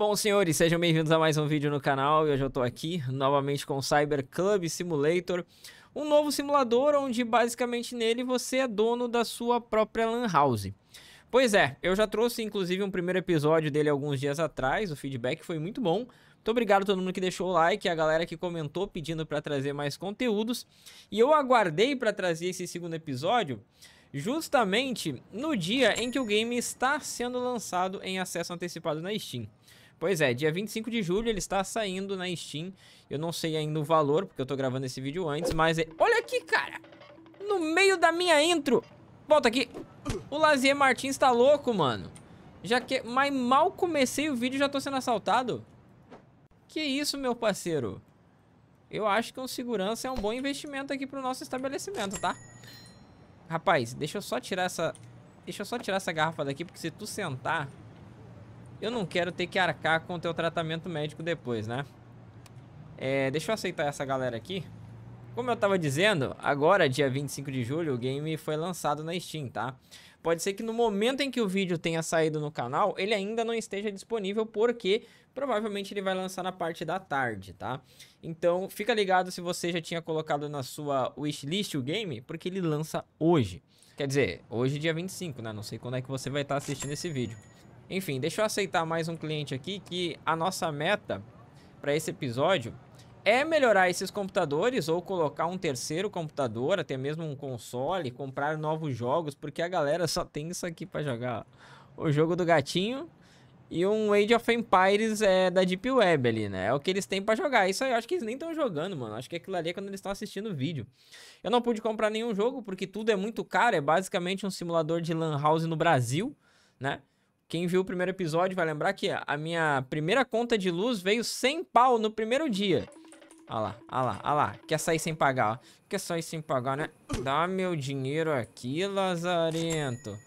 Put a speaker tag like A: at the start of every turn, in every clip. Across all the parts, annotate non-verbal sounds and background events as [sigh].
A: Bom, senhores, sejam bem-vindos a mais um vídeo no canal e hoje eu tô aqui novamente com o Cyber Club Simulator, um novo simulador onde basicamente nele você é dono da sua própria lan house. Pois é, eu já trouxe inclusive um primeiro episódio dele alguns dias atrás, o feedback foi muito bom. Muito obrigado a todo mundo que deixou o like, a galera que comentou pedindo para trazer mais conteúdos. E eu aguardei para trazer esse segundo episódio, justamente no dia em que o game está sendo lançado em acesso antecipado na Steam. Pois é, dia 25 de julho ele está saindo na Steam. Eu não sei ainda o valor, porque eu tô gravando esse vídeo antes, mas... É- Olha aqui, cara! No meio da minha intro! Volta aqui! O Lazier Martins tá louco, mano. Já que... Mas mal comecei o vídeo já tô sendo assaltado. Que isso, meu parceiro? Eu acho que um segurança é um bom investimento aqui pro nosso estabelecimento, tá? Rapaz, deixa eu só tirar essa... Deixa eu só tirar essa garrafa daqui, porque se tu sentar... Eu não quero ter que arcar com o teu tratamento médico depois, né? É, deixa eu aceitar essa galera aqui. Como eu tava dizendo, agora, dia 25 de julho, o game foi lançado na Steam, tá? Pode ser que no momento em que o vídeo tenha saído no canal, ele ainda não esteja disponível, porque provavelmente ele vai lançar na parte da tarde, tá? Então, fica ligado se você já tinha colocado na sua wishlist o game, porque ele lança hoje. Quer dizer, hoje dia 25, né? Não sei quando é que você vai estar assistindo esse vídeo. Enfim, deixa eu aceitar mais um cliente aqui que a nossa meta para esse episódio é melhorar esses computadores ou colocar um terceiro computador, até mesmo um console, comprar novos jogos, porque a galera só tem isso aqui para jogar. O jogo do gatinho e um Age of Empires é da Deep Web ali, né? É o que eles têm para jogar. Isso aí eu acho que eles nem estão jogando, mano. Acho que aquilo ali é quando eles estão assistindo o vídeo. Eu não pude comprar nenhum jogo porque tudo é muito caro, é basicamente um simulador de LAN house no Brasil, né? Quem viu o primeiro episódio vai lembrar que a minha primeira conta de luz veio sem pau no primeiro dia. Olha lá, olha lá, olha lá. Quer sair sem pagar, ó. Quer sair sem pagar, né? Dá meu dinheiro aqui, lazarento.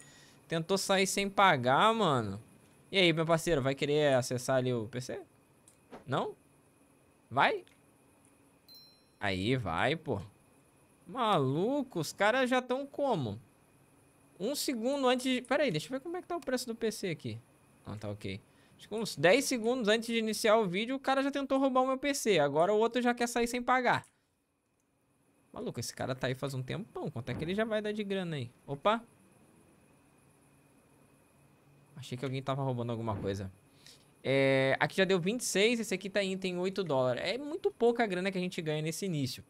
A: Tentou sair sem pagar, mano. E aí, meu parceiro, vai querer acessar ali o PC? Não? Vai? Aí, vai, pô. Maluco, os caras já estão como? Um segundo antes de... Pera aí, deixa eu ver como é que tá o preço do PC aqui. Não, ah, tá ok. Acho que uns 10 segundos antes de iniciar o vídeo, o cara já tentou roubar o meu PC. Agora o outro já quer sair sem pagar. Maluco, esse cara tá aí faz um tempão. Quanto é que ele já vai dar de grana aí? Opa! Achei que alguém tava roubando alguma coisa. É, aqui já deu 26, esse aqui tá tem 8 dólares. É muito pouca grana que a gente ganha nesse início.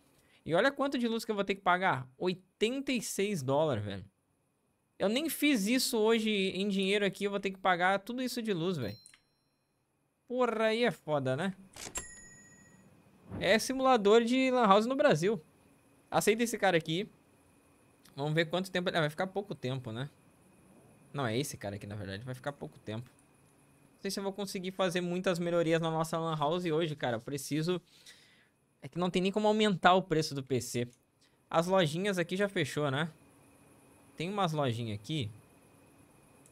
A: E olha quanto de luz que eu vou ter que pagar. 86 dólares, velho. Eu nem fiz isso hoje em dinheiro aqui, eu vou ter que pagar tudo isso de luz, velho. Porra, aí é foda, né? É simulador de lan house no Brasil. Aceita esse cara aqui. Vamos ver quanto tempo... Ah, vai ficar pouco tempo, né? Não, é esse cara aqui, na verdade. Vai ficar pouco tempo. Não sei se eu vou conseguir fazer muitas melhorias na nossa lan house hoje, cara. Eu preciso... É que não tem nem como aumentar o preço do PC. As lojinhas aqui já fechou, né? Tem umas lojinhas aqui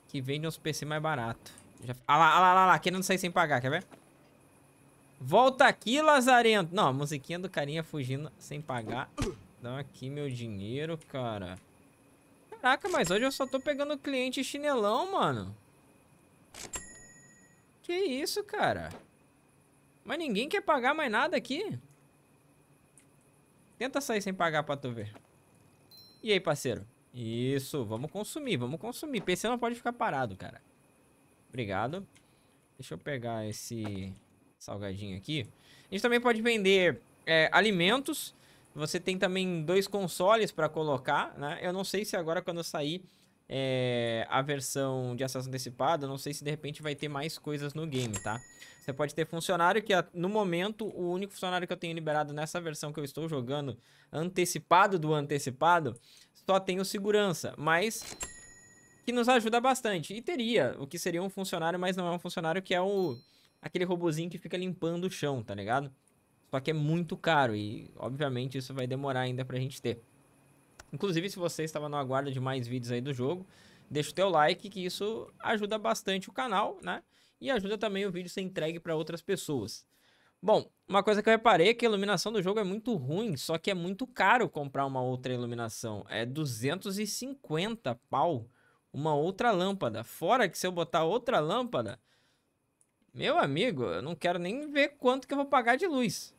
A: que vendem uns PC mais barato. Já... Ah lá, ah lá, ah lá, querendo sair sem pagar, quer ver? Volta aqui, lazarento. Não, a musiquinha do carinha fugindo sem pagar. Dá aqui meu dinheiro, cara. Caraca, mas hoje eu só tô pegando cliente chinelão, mano. Que isso, cara? Mas ninguém quer pagar mais nada aqui. Tenta sair sem pagar pra tu ver. E aí, parceiro? Isso, vamos consumir, vamos consumir. PC não pode ficar parado, cara. Obrigado. Deixa eu pegar esse salgadinho aqui. A gente também pode vender é, alimentos. Você tem também dois consoles para colocar, né? Eu não sei se agora quando eu sair é, a versão de acesso antecipado, não sei se de repente vai ter mais coisas no game, tá? Você pode ter funcionário que, no momento, o único funcionário que eu tenho liberado nessa versão que eu estou jogando, antecipado do antecipado, só tem o segurança, mas que nos ajuda bastante. E teria o que seria um funcionário, mas não é um funcionário que é o aquele robozinho que fica limpando o chão, tá ligado? Só que é muito caro e, obviamente, isso vai demorar ainda pra gente ter. Inclusive, se você estava na aguardo de mais vídeos aí do jogo, deixa o teu like, que isso ajuda bastante o canal, né? E ajuda também o vídeo a ser entregue para outras pessoas. Bom, uma coisa que eu reparei é que a iluminação do jogo é muito ruim, só que é muito caro comprar uma outra iluminação. É 250 pau uma outra lâmpada. Fora que se eu botar outra lâmpada, meu amigo, eu não quero nem ver quanto que eu vou pagar de luz.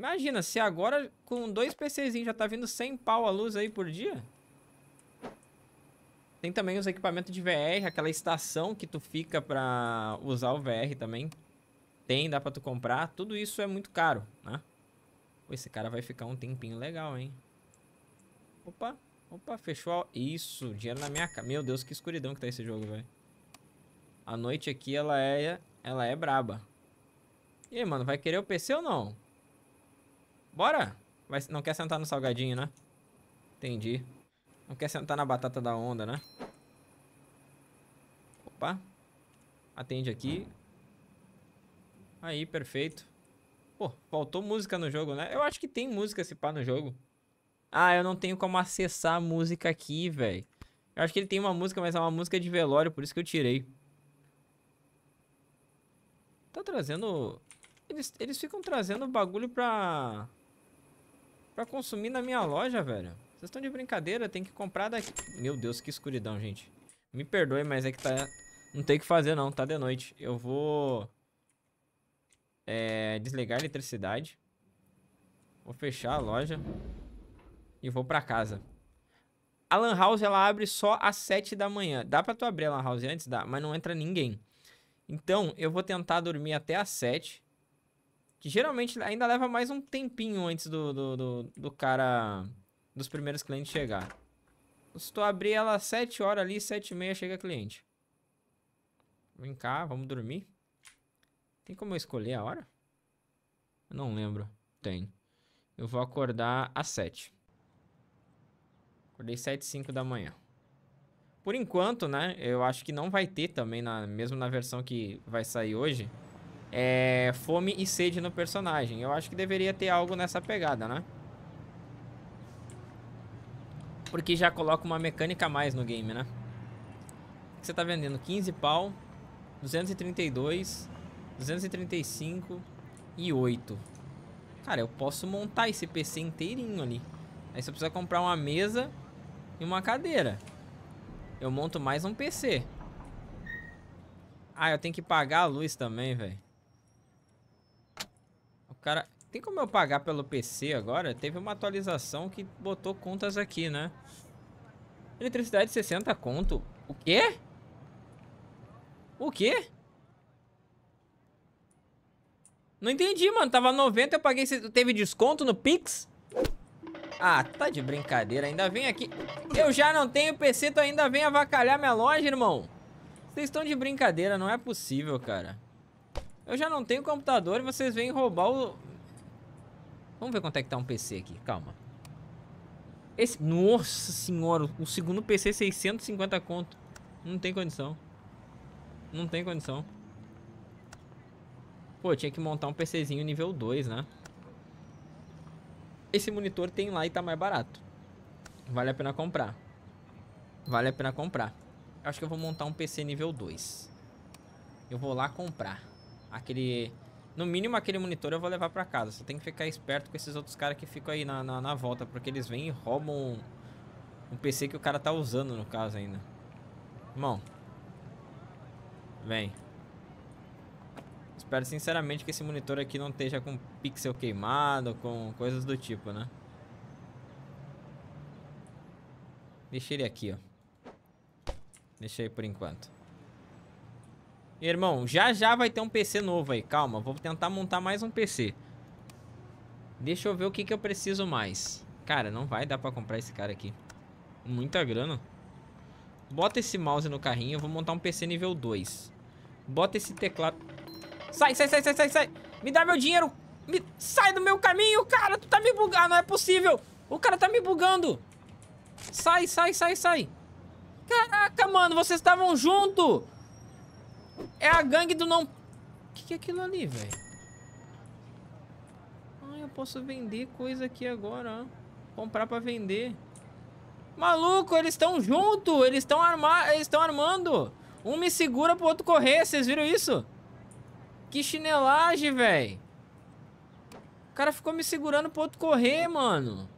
A: Imagina, se agora com dois PCzinhos já tá vindo 100 pau a luz aí por dia. Tem também os equipamentos de VR, aquela estação que tu fica pra usar o VR também. Tem, dá pra tu comprar. Tudo isso é muito caro, né? Pô, esse cara vai ficar um tempinho legal, hein? Opa, opa, fechou. Isso, dinheiro na minha cara. Meu Deus, que escuridão que tá esse jogo, velho. A noite aqui, ela é, ela é braba. E aí, mano, vai querer o PC ou não? Bora! Mas não quer sentar no salgadinho, né? Entendi. Não quer sentar na batata da onda, né? Opa. Atende aqui. Aí, perfeito. Pô, faltou música no jogo, né? Eu acho que tem música se pá no jogo. Ah, eu não tenho como acessar a música aqui, velho. Eu acho que ele tem uma música, mas é uma música de velório, por isso que eu tirei. Tá trazendo... Eles, eles ficam trazendo bagulho pra pra consumir na minha loja, velho. Vocês estão de brincadeira, tem que comprar daqui. Meu Deus, que escuridão, gente. Me perdoe, mas é que tá... Não tem o que fazer, não. Tá de noite. Eu vou... É... Desligar a eletricidade. Vou fechar a loja. E vou pra casa. A Lan House, ela abre só às 7 da manhã. Dá pra tu abrir a Lan House antes? Dá. Mas não entra ninguém. Então, eu vou tentar dormir até às 7. Que geralmente ainda leva mais um tempinho antes do, do, do, do cara, dos primeiros clientes chegar. Se tu abrir ela às 7 horas ali, 7 e meia chega cliente. Vem cá, vamos dormir. Tem como eu escolher a hora? Eu não lembro. Tem. Eu vou acordar às 7. Acordei 7 e 5 da manhã. Por enquanto, né? Eu acho que não vai ter também, na, mesmo na versão que vai sair hoje é, fome e sede no personagem. Eu acho que deveria ter algo nessa pegada, né? Porque já coloca uma mecânica a mais no game, né? O que você tá vendendo? 15 pau, 232, 235 e 8. Cara, eu posso montar esse PC inteirinho ali. Aí você precisa comprar uma mesa e uma cadeira. Eu monto mais um PC. Ah, eu tenho que pagar a luz também, velho. Cara, tem como eu pagar pelo PC agora? Teve uma atualização que botou contas aqui, né? Eletricidade 60 conto. O quê? O quê? Não entendi, mano. Tava 90, eu paguei... Teve desconto no Pix? Ah, tá de brincadeira. Ainda vem aqui... Eu já não tenho PC, tu ainda vem avacalhar minha loja, irmão. Vocês estão de brincadeira. Não é possível, cara. Eu já não tenho computador e vocês vêm roubar o... Vamos ver quanto é que tá um PC aqui, calma. Esse... Nossa senhora, o segundo PC 650 é conto. Não tem condição. Não tem condição. Pô, tinha que montar um PCzinho nível 2, né? Esse monitor tem lá e tá mais barato. Vale a pena comprar. Vale a pena comprar. Acho que eu vou montar um PC nível 2. Eu vou lá comprar aquele. No mínimo, aquele monitor eu vou levar para casa. Só tem que ficar esperto com esses outros caras que ficam aí na, na, na, volta, porque eles vêm e roubam um, um PC que o cara tá usando, no caso, ainda. Irmão. Vem. Espero sinceramente que esse monitor aqui não esteja com pixel queimado, com coisas do tipo, né? Deixa ele aqui, ó. Deixa ele por enquanto. Irmão, já já vai ter um PC novo aí. Calma, vou tentar montar mais um PC. Deixa eu ver o que, que eu preciso mais. Cara, não vai dar pra comprar esse cara aqui. Muita grana. Bota esse mouse no carrinho. Eu vou montar um PC nível 2. Bota esse teclado... Sai, sai, sai, sai, sai, sai. Me dá meu dinheiro. Me... Sai do meu caminho, cara. Tu tá me bugando. Ah, não é possível. O cara tá me bugando. Sai, sai, sai, sai. Caraca, mano. Vocês estavam junto. É a gangue do não... O que, que é aquilo ali, velho? Ah, eu posso vender coisa aqui agora, ó. Comprar pra vender. Maluco, eles estão junto. Eles estão arma... armando. Um me segura pro outro correr. Vocês viram isso? Que chinelagem, velho. O cara ficou me segurando pro outro correr, mano.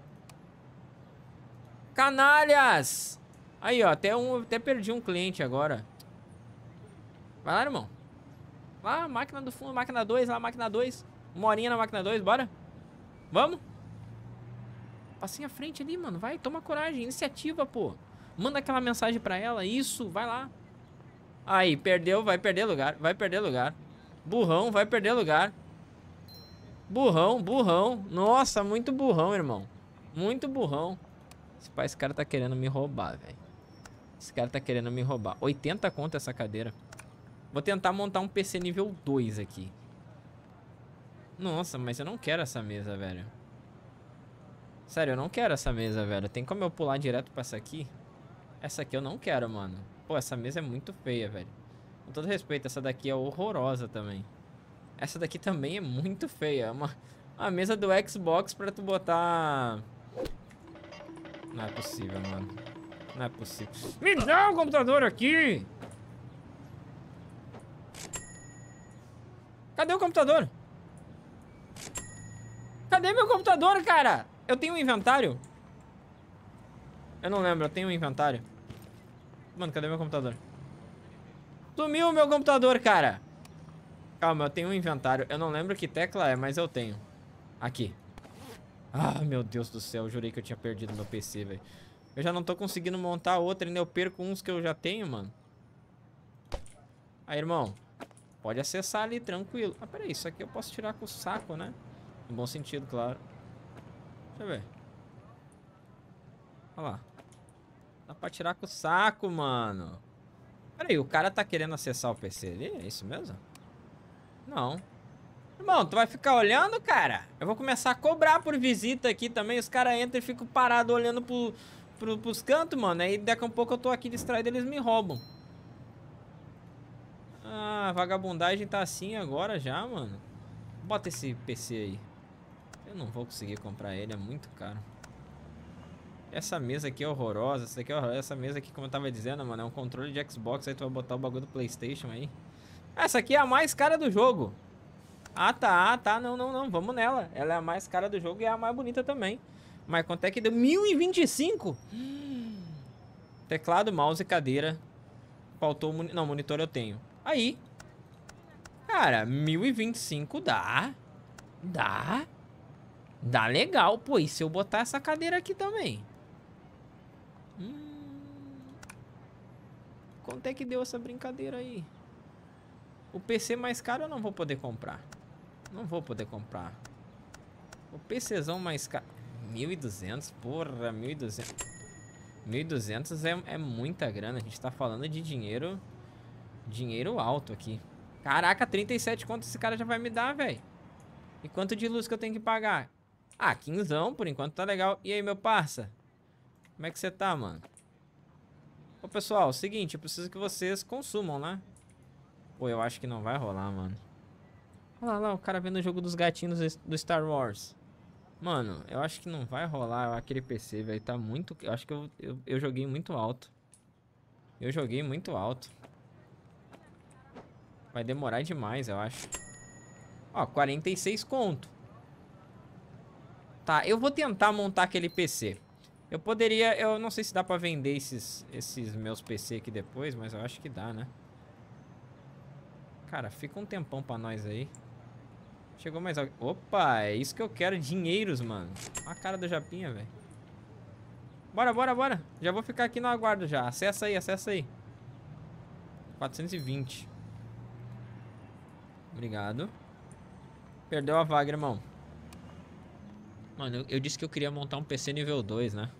A: Canalhas! Aí, ó, até, um, até perdi um cliente agora. Vai lá, irmão. Lá, máquina do fundo, máquina 2, lá, máquina 2. Uma horinha na máquina 2, bora. Vamos? Passinha à frente ali, mano. Vai, toma coragem. Iniciativa, pô. Manda aquela mensagem pra ela. Isso, vai lá. Aí, perdeu, vai perder lugar. Vai perder lugar. Burrão, vai perder lugar. Burrão, burrão. Nossa, muito burrão, irmão. Muito burrão. Esse, pai, esse cara tá querendo me roubar, velho. Esse cara tá querendo me roubar. 80 conto essa cadeira. Vou tentar montar um PC nível 2 aqui. Nossa, mas eu não quero essa mesa, velho. Sério, eu não quero essa mesa, velho. Tem como eu pular direto pra essa aqui? Essa aqui eu não quero, mano. Pô, essa mesa é muito feia, velho. Com todo respeito, essa daqui é horrorosa também. Essa daqui também é muito feia. É uma, uma mesa do Xbox pra tu botar... Não é possível, mano. Não é possível. Me dá um computador aqui! Cadê o computador? Cadê meu computador, cara? Eu tenho um inventário? Eu não lembro, eu tenho um inventário. Mano, cadê meu computador? Sumiu o meu computador, cara. Calma, eu tenho um inventário. Eu não lembro que tecla é, mas eu tenho. Aqui. Ah, meu Deus do céu. Jurei que eu tinha perdido meu PC, velho. Eu já não tô conseguindo montar outra, ainda eu perco uns que eu já tenho, mano. Aí, irmão. Pode acessar ali tranquilo. Ah, peraí, isso aqui eu posso tirar com o saco, né? No bom sentido, claro. Deixa eu ver. Olha lá. Dá pra tirar com o saco, mano. Peraí, o cara tá querendo acessar o PC ali? É isso mesmo? Não. Irmão, tu vai ficar olhando, cara? Eu vou começar a cobrar por visita aqui também. Os caras entram e ficam parados olhando pro, pro, pros cantos, mano. Aí daqui a um pouco eu tô aqui distraído eles me roubam. Ah, a vagabundagem tá assim agora já, mano. Bota esse PC aí. Eu não vou conseguir comprar ele, é muito caro. Essa mesa aqui é horrorosa, essa aqui é horrorosa. Essa mesa aqui, como eu tava dizendo, mano, é um controle de Xbox, aí tu vai botar o bagulho do Playstation aí. Essa aqui é a mais cara do jogo. Ah, tá, ah, tá, não, não, não, vamos nela. Ela é a mais cara do jogo e é a mais bonita também. Mas quanto é que deu? 1025? Teclado, mouse, e cadeira. Faltou... Não, monitor eu tenho. Aí. Cara, 1025 dá. Dá. Dá legal. Pô, e se eu botar essa cadeira aqui também? Hum. Quanto é que deu essa brincadeira aí? O PC mais caro eu não vou poder comprar. Não vou poder comprar. O PCzão mais caro... 1.200? Porra, 1.200. 1.200 é, é muita grana. A gente tá falando de dinheiro... Dinheiro alto aqui. Caraca, 37 contas esse cara já vai me dar, velho? E quanto de luz que eu tenho que pagar? Ah, quinzão, por enquanto tá legal. E aí, meu parça? Como é que você tá, mano? Ô, pessoal, é seguinte, eu preciso que vocês consumam, né? Pô, eu acho que não vai rolar, mano. Olha lá, lá o cara vendo o jogo dos gatinhos do Star Wars. Mano, eu acho que não vai rolar aquele PC, velho. Tá muito... Eu acho que eu, eu, eu joguei muito alto. Eu joguei muito alto. Vai demorar demais, eu acho. Ó, 46 conto. Tá, eu vou tentar montar aquele PC. Eu poderia... Eu não sei se dá pra vender esses, esses meus PC aqui depois, mas eu acho que dá, né? Cara, fica um tempão pra nós aí. Chegou mais alguém. Opa, é isso que eu quero. Dinheiros, mano. a cara do Japinha, velho. Bora, bora, bora. Já vou ficar aqui no aguardo já. Acessa aí, acessa aí. 420. Obrigado. Perdeu a vaga, irmão. Mano, eu, eu disse que eu queria montar um PC nível 2, né?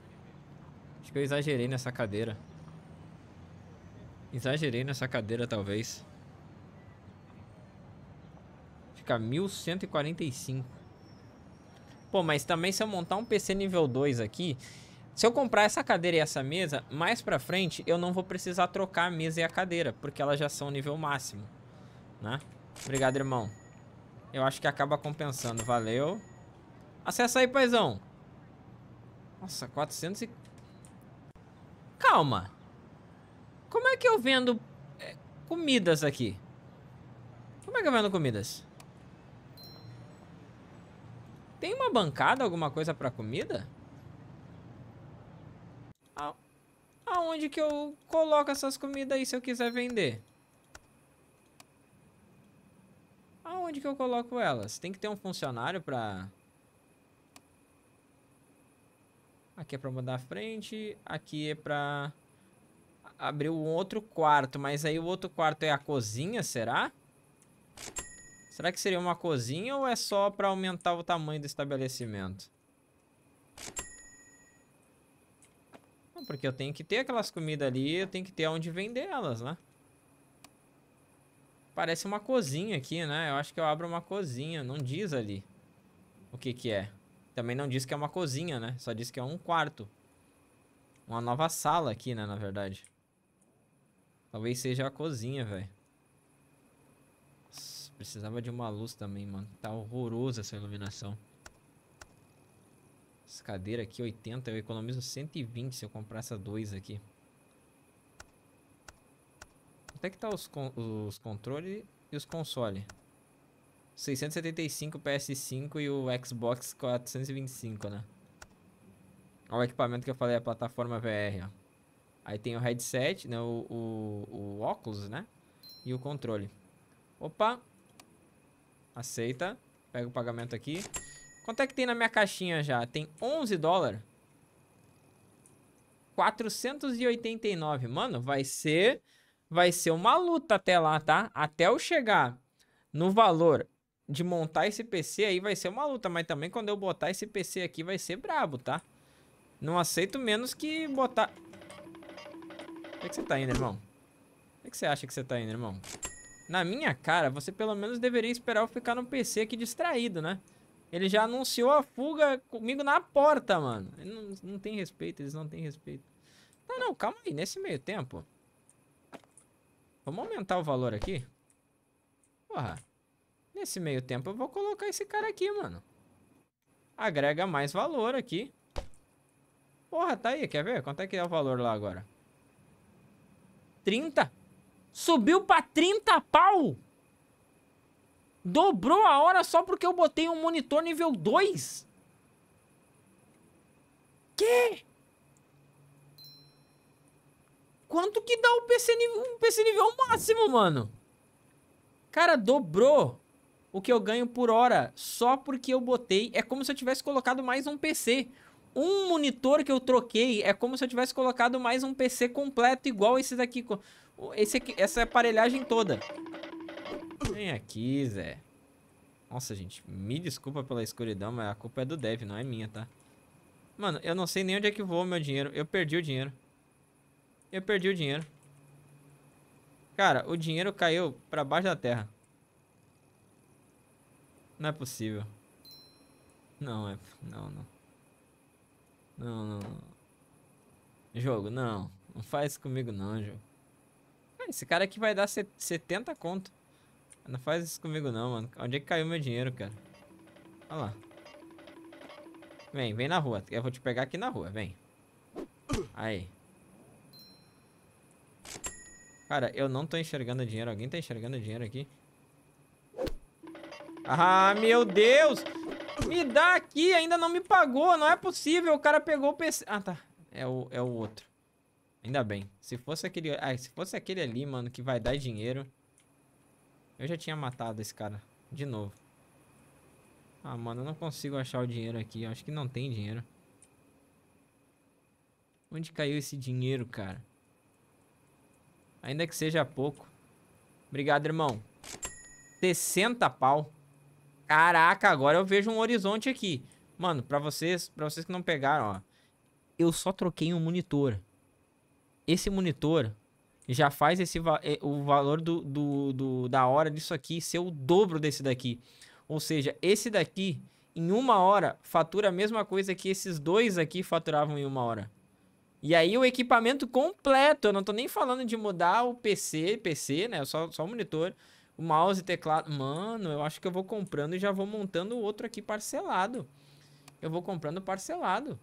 A: Acho que eu exagerei nessa cadeira. Exagerei nessa cadeira, talvez. Fica 1145. Pô, mas também se eu montar um PC nível 2 aqui... Se eu comprar essa cadeira e essa mesa, mais pra frente eu não vou precisar trocar a mesa e a cadeira, porque elas já são nível máximo, né? Obrigado, irmão. Eu acho que acaba compensando. Valeu. Acessa aí, paizão. Nossa, 400 e... Calma. Como é que eu vendo é, comidas aqui? Como é que eu vendo comidas? Tem uma bancada, alguma coisa pra comida? A... Aonde que eu coloco essas comidas aí se eu quiser vender? Aonde que eu coloco elas? Tem que ter um funcionário pra... Aqui é pra mudar a frente. Aqui é pra... Abrir um outro quarto. Mas aí o outro quarto é a cozinha, será? Será que seria uma cozinha ou é só pra aumentar o tamanho do estabelecimento? porque eu tenho que ter aquelas comidas ali. Eu tenho que ter onde vender elas, né? Parece uma cozinha aqui, né? Eu acho que eu abro uma cozinha. Não diz ali o que que é. Também não diz que é uma cozinha, né? Só diz que é um quarto. Uma nova sala aqui, né? Na verdade. Talvez seja a cozinha, velho. Precisava de uma luz também, mano. Tá horrorosa essa iluminação. Essa cadeira aqui, 80. Eu economizo 120 se eu comprar essa 2 aqui. Quanto é que tá os, con os controles e os consoles? 675 PS5 e o Xbox 425, né? Olha o equipamento que eu falei, a plataforma VR, ó. Aí tem o headset, né? O, o, o óculos, né? E o controle. Opa! Aceita. Pega o pagamento aqui. Quanto é que tem na minha caixinha já? Tem 11 dólares. 489. Mano, vai ser vai ser uma luta até lá, tá? Até eu chegar no valor de montar esse PC aí vai ser uma luta, mas também quando eu botar esse PC aqui vai ser brabo, tá? Não aceito menos que botar... Onde é que você tá indo, irmão? Onde é que você acha que você tá indo, irmão? Na minha cara, você pelo menos deveria esperar eu ficar no PC aqui distraído, né? Ele já anunciou a fuga comigo na porta, mano. Ele não, não tem respeito, eles não têm respeito. Não, não, calma aí. Nesse meio tempo, Vamos aumentar o valor aqui? Porra. Nesse meio tempo eu vou colocar esse cara aqui, mano. Agrega mais valor aqui. Porra, tá aí. Quer ver? Quanto é que é o valor lá agora? 30. Subiu pra 30 pau. Dobrou a hora só porque eu botei um monitor nível 2. Que? quanto que dá o PC nível, um PC nível máximo, mano? Cara, dobrou o que eu ganho por hora só porque eu botei. É como se eu tivesse colocado mais um PC. Um monitor que eu troquei é como se eu tivesse colocado mais um PC completo, igual esse daqui. Esse aqui, essa aparelhagem toda. Vem aqui, Zé. Nossa, gente, me desculpa pela escuridão, mas a culpa é do dev, não é minha, tá? Mano, eu não sei nem onde é que voou meu dinheiro. Eu perdi o dinheiro. Eu perdi o dinheiro. Cara, o dinheiro caiu pra baixo da terra. Não é possível. Não, é... Não, não. Não, não, não. Jogo, não. Não faz comigo não, jogo. Ah, esse cara aqui vai dar 70 conto. Não faz isso comigo não, mano. Onde é que caiu meu dinheiro, cara? Olha lá. Vem, vem na rua. Eu vou te pegar aqui na rua, vem. Aí. Cara, eu não tô enxergando dinheiro. Alguém tá enxergando dinheiro aqui? Ah, meu Deus! Me dá aqui, ainda não me pagou. Não é possível, o cara pegou o PC... Ah, tá. É o, é o outro. Ainda bem. Se fosse aquele... Ah, se fosse aquele ali, mano, que vai dar dinheiro... Eu já tinha matado esse cara. De novo. Ah, mano, eu não consigo achar o dinheiro aqui. Eu acho que não tem dinheiro. Onde caiu esse dinheiro, cara? Ainda que seja pouco. Obrigado, irmão. 60 pau. Caraca, agora eu vejo um horizonte aqui. Mano, pra vocês, pra vocês que não pegaram, ó. Eu só troquei um monitor. Esse monitor já faz esse eh, o valor do, do, do, da hora disso aqui ser o dobro desse daqui. Ou seja, esse daqui, em uma hora, fatura a mesma coisa que esses dois aqui faturavam em uma hora. E aí o equipamento completo, eu não tô nem falando de mudar o PC, PC, né? Só, só o monitor, o mouse, e teclado. Mano, eu acho que eu vou comprando e já vou montando o outro aqui parcelado. Eu vou comprando parcelado.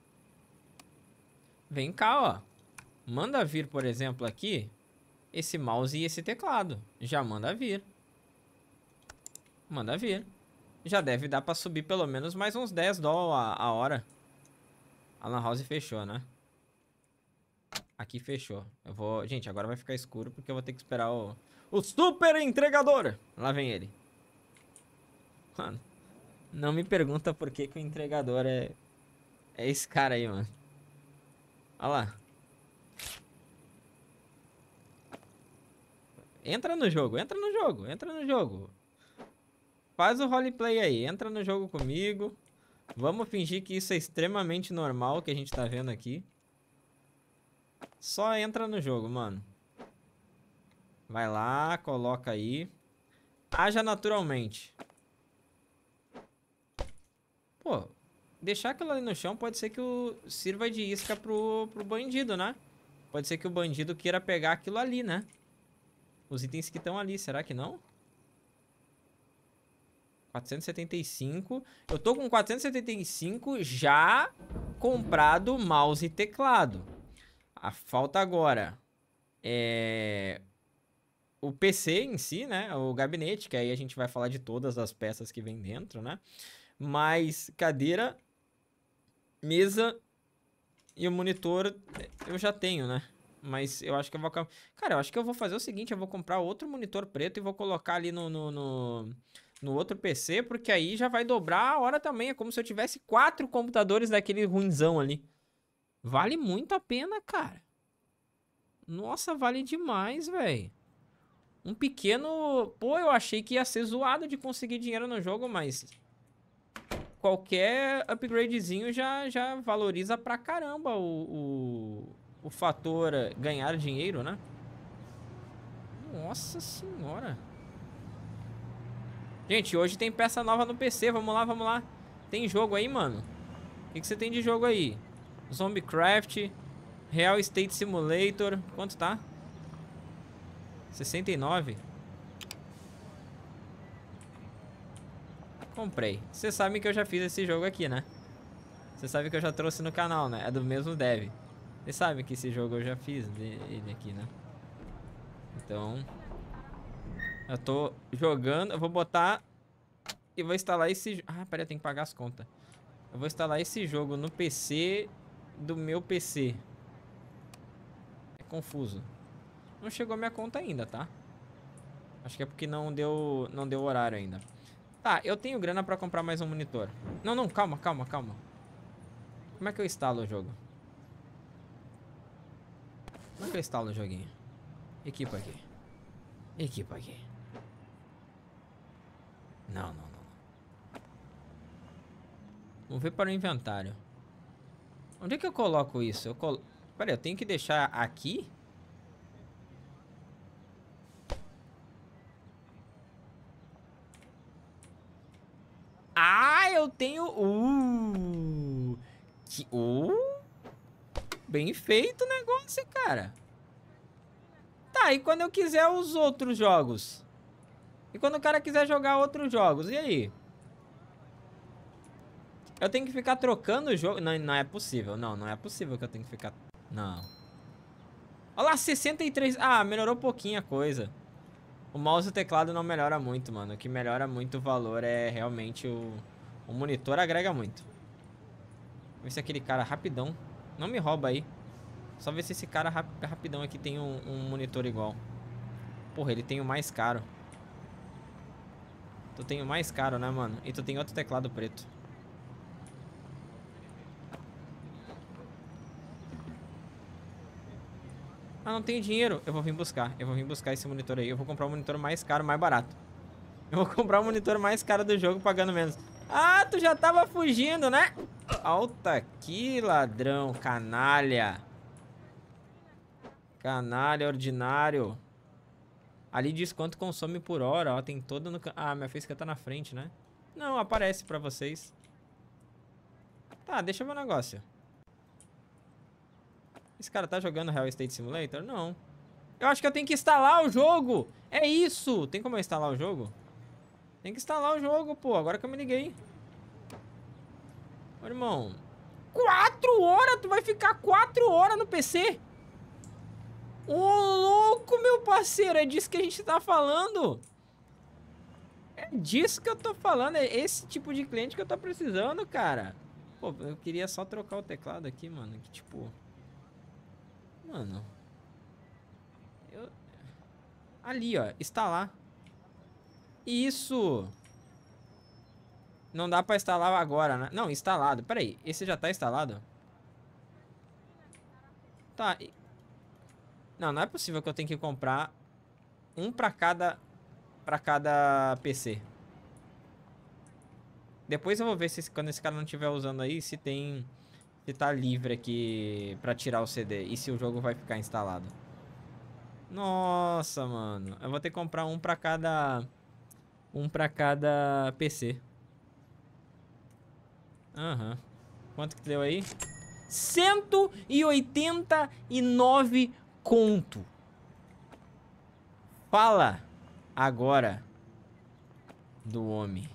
A: Vem cá, ó. Manda vir, por exemplo, aqui, esse mouse e esse teclado. Já manda vir. Manda vir. Já deve dar pra subir pelo menos mais uns 10 dólares a hora. A Lan House fechou, né? Aqui fechou. Eu vou... Gente, agora vai ficar escuro porque eu vou ter que esperar o... O super entregador! Lá vem ele. Mano, não me pergunta por que, que o entregador é... É esse cara aí, mano. Olha lá. Entra no jogo, entra no jogo, entra no jogo. Faz o roleplay aí, entra no jogo comigo. Vamos fingir que isso é extremamente normal que a gente tá vendo aqui. Só entra no jogo, mano. Vai lá, coloca aí. Haja naturalmente. Pô, deixar aquilo ali no chão pode ser que o sirva de isca pro, pro bandido, né? Pode ser que o bandido queira pegar aquilo ali, né? Os itens que estão ali, será que não? 475. Eu tô com 475 já comprado mouse e teclado. A falta agora é o PC em si, né? O gabinete, que aí a gente vai falar de todas as peças que vem dentro, né? Mas cadeira, mesa e o monitor eu já tenho, né? Mas eu acho que eu vou. Cara, eu acho que eu vou fazer o seguinte: eu vou comprar outro monitor preto e vou colocar ali no, no, no, no outro PC, porque aí já vai dobrar a hora também. É como se eu tivesse quatro computadores daquele ruinzão ali. Vale muito a pena, cara. Nossa, vale demais, velho. Um pequeno. Pô, eu achei que ia ser zoado de conseguir dinheiro no jogo, mas. Qualquer upgradezinho já, já valoriza pra caramba o, o, o fator eh, ganhar dinheiro, né? Nossa senhora. Gente, hoje tem peça nova no PC. Vamos lá, vamos lá. Tem jogo aí, mano? O que, que você tem de jogo aí? Zombiecraft, Real Estate Simulator. Quanto tá? 69. Comprei. Você sabe que eu já fiz esse jogo aqui, né? Você sabe que eu já trouxe no canal, né? É do mesmo dev. Você sabe que esse jogo eu já fiz ele aqui, né? Então... Eu tô jogando... Eu vou botar... E vou instalar esse... Ah, peraí, tem que pagar as contas. Eu vou instalar esse jogo no PC do meu PC. É confuso. Não chegou minha conta ainda, tá? Acho que é porque não deu, não deu horário ainda. Tá, eu tenho grana pra comprar mais um monitor. Não, não, calma, calma, calma. Como é que eu instalo o jogo? Como é que eu instalo o joguinho? Equipa aqui. Equipa aqui. Não, não, não. Vamos ver para o inventário. Onde é que eu coloco isso? Eu colo... Pera, eu tenho que deixar aqui? Ah, eu tenho... Uh, que... Uh, bem feito o negócio, cara. Tá, e quando eu quiser os outros jogos? E quando o cara quiser jogar outros jogos, e aí? Eu tenho que ficar trocando o jogo. Não, não é possível. Não, não é possível que eu tenho que ficar... Não. Olha lá, 63... Ah, melhorou um pouquinho a coisa. O mouse e o teclado não melhora muito, mano. O que melhora muito o valor é realmente o... O monitor agrega muito. Vê se aquele cara rapidão... Não me rouba aí. Só ver se esse cara rap rapidão aqui tem um, um monitor igual. Porra, ele tem o mais caro. Tu tem o mais caro, né, mano? E tu tem outro teclado preto. Ah, não tenho dinheiro. Eu vou vir buscar. Eu vou vir buscar esse monitor aí. Eu vou comprar o um monitor mais caro, mais barato. Eu vou [laughs] comprar o um monitor mais caro do jogo pagando menos. Ah, tu já tava fugindo, né? Alta aqui, ladrão, canalha. Canalha, ordinário. Ali diz quanto consome por hora, ó. Tem toda no... Ah, minha física tá na frente, né? Não, aparece pra vocês. Tá, deixa eu ver o negócio. Esse cara tá jogando Real Estate Simulator? Não. Eu acho que eu tenho que instalar o jogo. É isso. Tem como eu instalar o jogo? Tem que instalar o jogo, pô. Agora que eu me liguei. Ô, irmão. Quatro horas? Tu vai ficar quatro horas no PC? Ô, louco, meu parceiro. É disso que a gente tá falando. É disso que eu tô falando. É esse tipo de cliente que eu tô precisando, cara. Pô, eu queria só trocar o teclado aqui, mano. Que tipo... Mano. Eu... Ali, ó. Instalar. Isso! Não dá pra instalar agora, né? Não, instalado. Pera aí. Esse já tá instalado? Tá. Não, não é possível que eu tenha que comprar um pra cada... Pra cada PC. Depois eu vou ver se quando esse cara não estiver usando aí, se tem... Você tá livre aqui pra tirar o CD e se o jogo vai ficar instalado. Nossa, mano. Eu vou ter que comprar um pra cada... Um pra cada PC. Aham. Uhum. Quanto que deu aí? 189 conto. Fala agora do homem.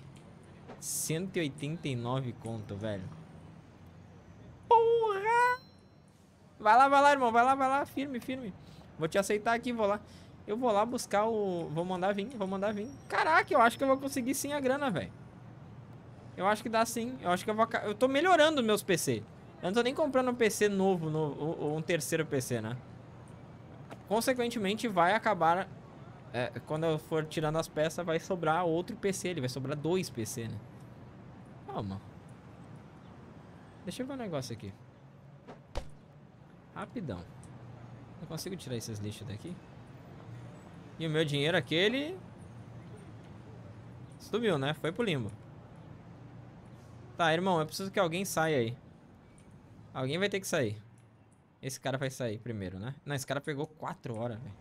A: 189 conto, velho. Porra! Vai lá, vai lá, irmão. Vai lá, vai lá. Firme, firme. Vou te aceitar aqui, vou lá. Eu vou lá buscar o... Vou mandar vir, vou mandar vir. Caraca, eu acho que eu vou conseguir sim a grana, velho. Eu acho que dá sim. Eu acho que eu vou... Eu tô melhorando meus PC. Eu não tô nem comprando um PC novo, novo ou um terceiro PC, né? Consequentemente, vai acabar... É, quando eu for tirando as peças, vai sobrar outro PC. Ele vai sobrar dois PC, né? Calma. Deixa eu ver um negócio aqui. Rapidão. Eu consigo tirar esses lixos daqui? E o meu dinheiro aquele... Subiu, né? Foi pro limbo. Tá, irmão, eu preciso que alguém saia aí. Alguém vai ter que sair. Esse cara vai sair primeiro, né? Não, esse cara pegou 4 horas, velho.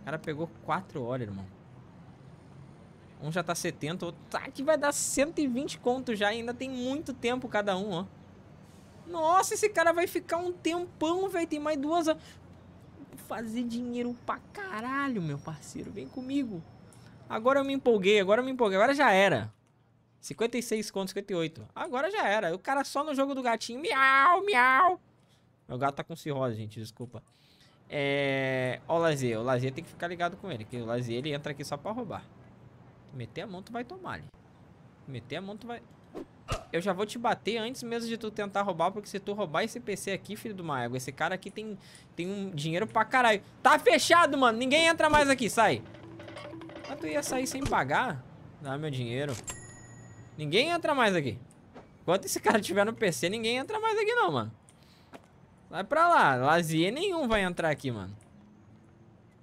A: O cara pegou 4 horas, irmão. Um já tá 70, outro tá, que vai dar 120 conto já. ainda tem muito tempo cada um, ó. Nossa, esse cara vai ficar um tempão, velho. Tem mais duas... Vou fazer dinheiro pra caralho, meu parceiro. Vem comigo. Agora eu me empolguei, agora eu me empolguei. Agora já era. 56 conto, 58. Agora já era. O cara só no jogo do gatinho. Miau, miau. Meu gato tá com cirrose, gente. Desculpa. É... Ó o Lazer. O Lazer tem que ficar ligado com ele. Que o Lazer ele entra aqui só pra roubar. Meter a mão, tu vai tomar ali. Meter a mão, tu vai... Eu já vou te bater antes mesmo de tu tentar roubar, porque se tu roubar esse PC aqui, filho do Maego, esse cara aqui tem, tem um dinheiro pra caralho. Tá fechado, mano. Ninguém entra mais aqui. Sai. Mas tu ia sair sem pagar? Dá meu dinheiro. Ninguém entra mais aqui. Enquanto esse cara tiver no PC, ninguém entra mais aqui não, mano. Vai pra lá. Lazier nenhum vai entrar aqui, mano.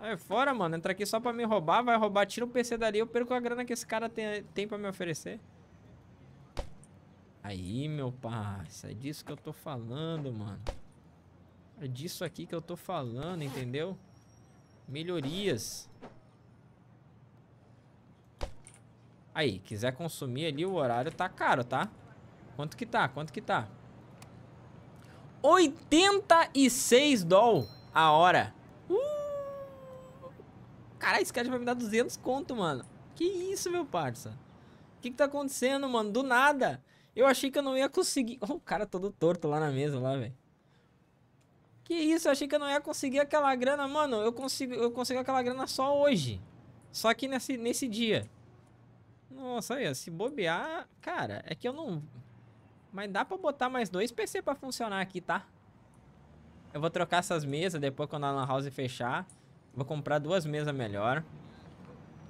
A: Aí é fora, mano. Entra aqui só pra me roubar. Vai roubar, tira o PC dali. Eu perco a grana que esse cara tem, tem pra me oferecer. Aí, meu parça. É disso que eu tô falando, mano. É disso aqui que eu tô falando, entendeu? Melhorias. Aí, quiser consumir ali, o horário tá caro, tá? Quanto que tá? Quanto que tá? 86 doll a hora caralho, esse cara vai me dar 200 conto, mano. Que isso, meu parça? O que que tá acontecendo, mano? Do nada. Eu achei que eu não ia conseguir... Ó, oh, o cara todo torto lá na mesa, lá, velho. Que isso, eu achei que eu não ia conseguir aquela grana, mano. Eu consigo, eu consigo aquela grana só hoje. Só que nesse, nesse dia. Nossa, aí, se bobear... Cara, é que eu não... Mas dá pra botar mais dois PC pra funcionar aqui, tá? Eu vou trocar essas mesas depois quando a Lan House fechar. Vou comprar duas mesas melhor.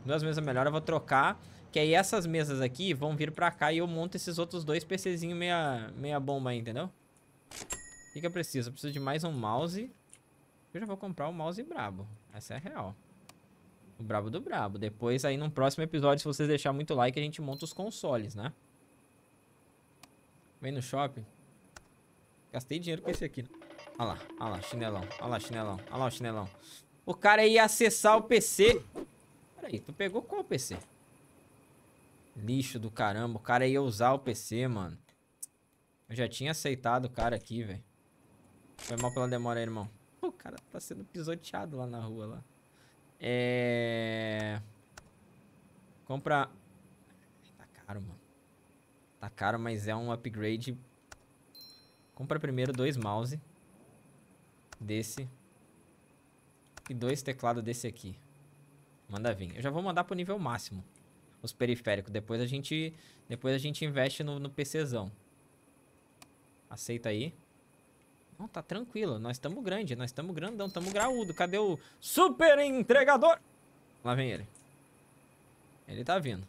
A: Duas mesas melhor, eu vou trocar. Que aí essas mesas aqui vão vir pra cá e eu monto esses outros dois PCzinhos meia, meia bomba aí, entendeu? O que, que eu preciso? Eu preciso de mais um mouse. Eu já vou comprar o um mouse brabo. Essa é a real. O brabo do brabo. Depois aí num próximo episódio, se vocês deixarem muito like, a gente monta os consoles, né? Vem no shopping. Gastei dinheiro com esse aqui. Olha lá, olha lá, chinelão. Olha lá, chinelão. Olha lá o chinelão o cara ia acessar o PC. Peraí, tu pegou qual PC? Lixo do caramba, o cara ia usar o PC, mano. Eu já tinha aceitado o cara aqui, velho. Foi mal pela demora aí, irmão. O cara tá sendo pisoteado lá na rua, lá. É... Compra... Tá caro, mano. Tá caro, mas é um upgrade. Compra primeiro dois mouse. Desse e dois teclados desse aqui. Manda vir. Eu já vou mandar pro nível máximo. Os periféricos. Depois a gente, depois a gente investe no, no PCzão. Aceita aí. Não, tá tranquilo. Nós estamos grande. Nós estamos grandão. Estamos graúdo. Cadê o super entregador? Lá vem ele. Ele tá vindo.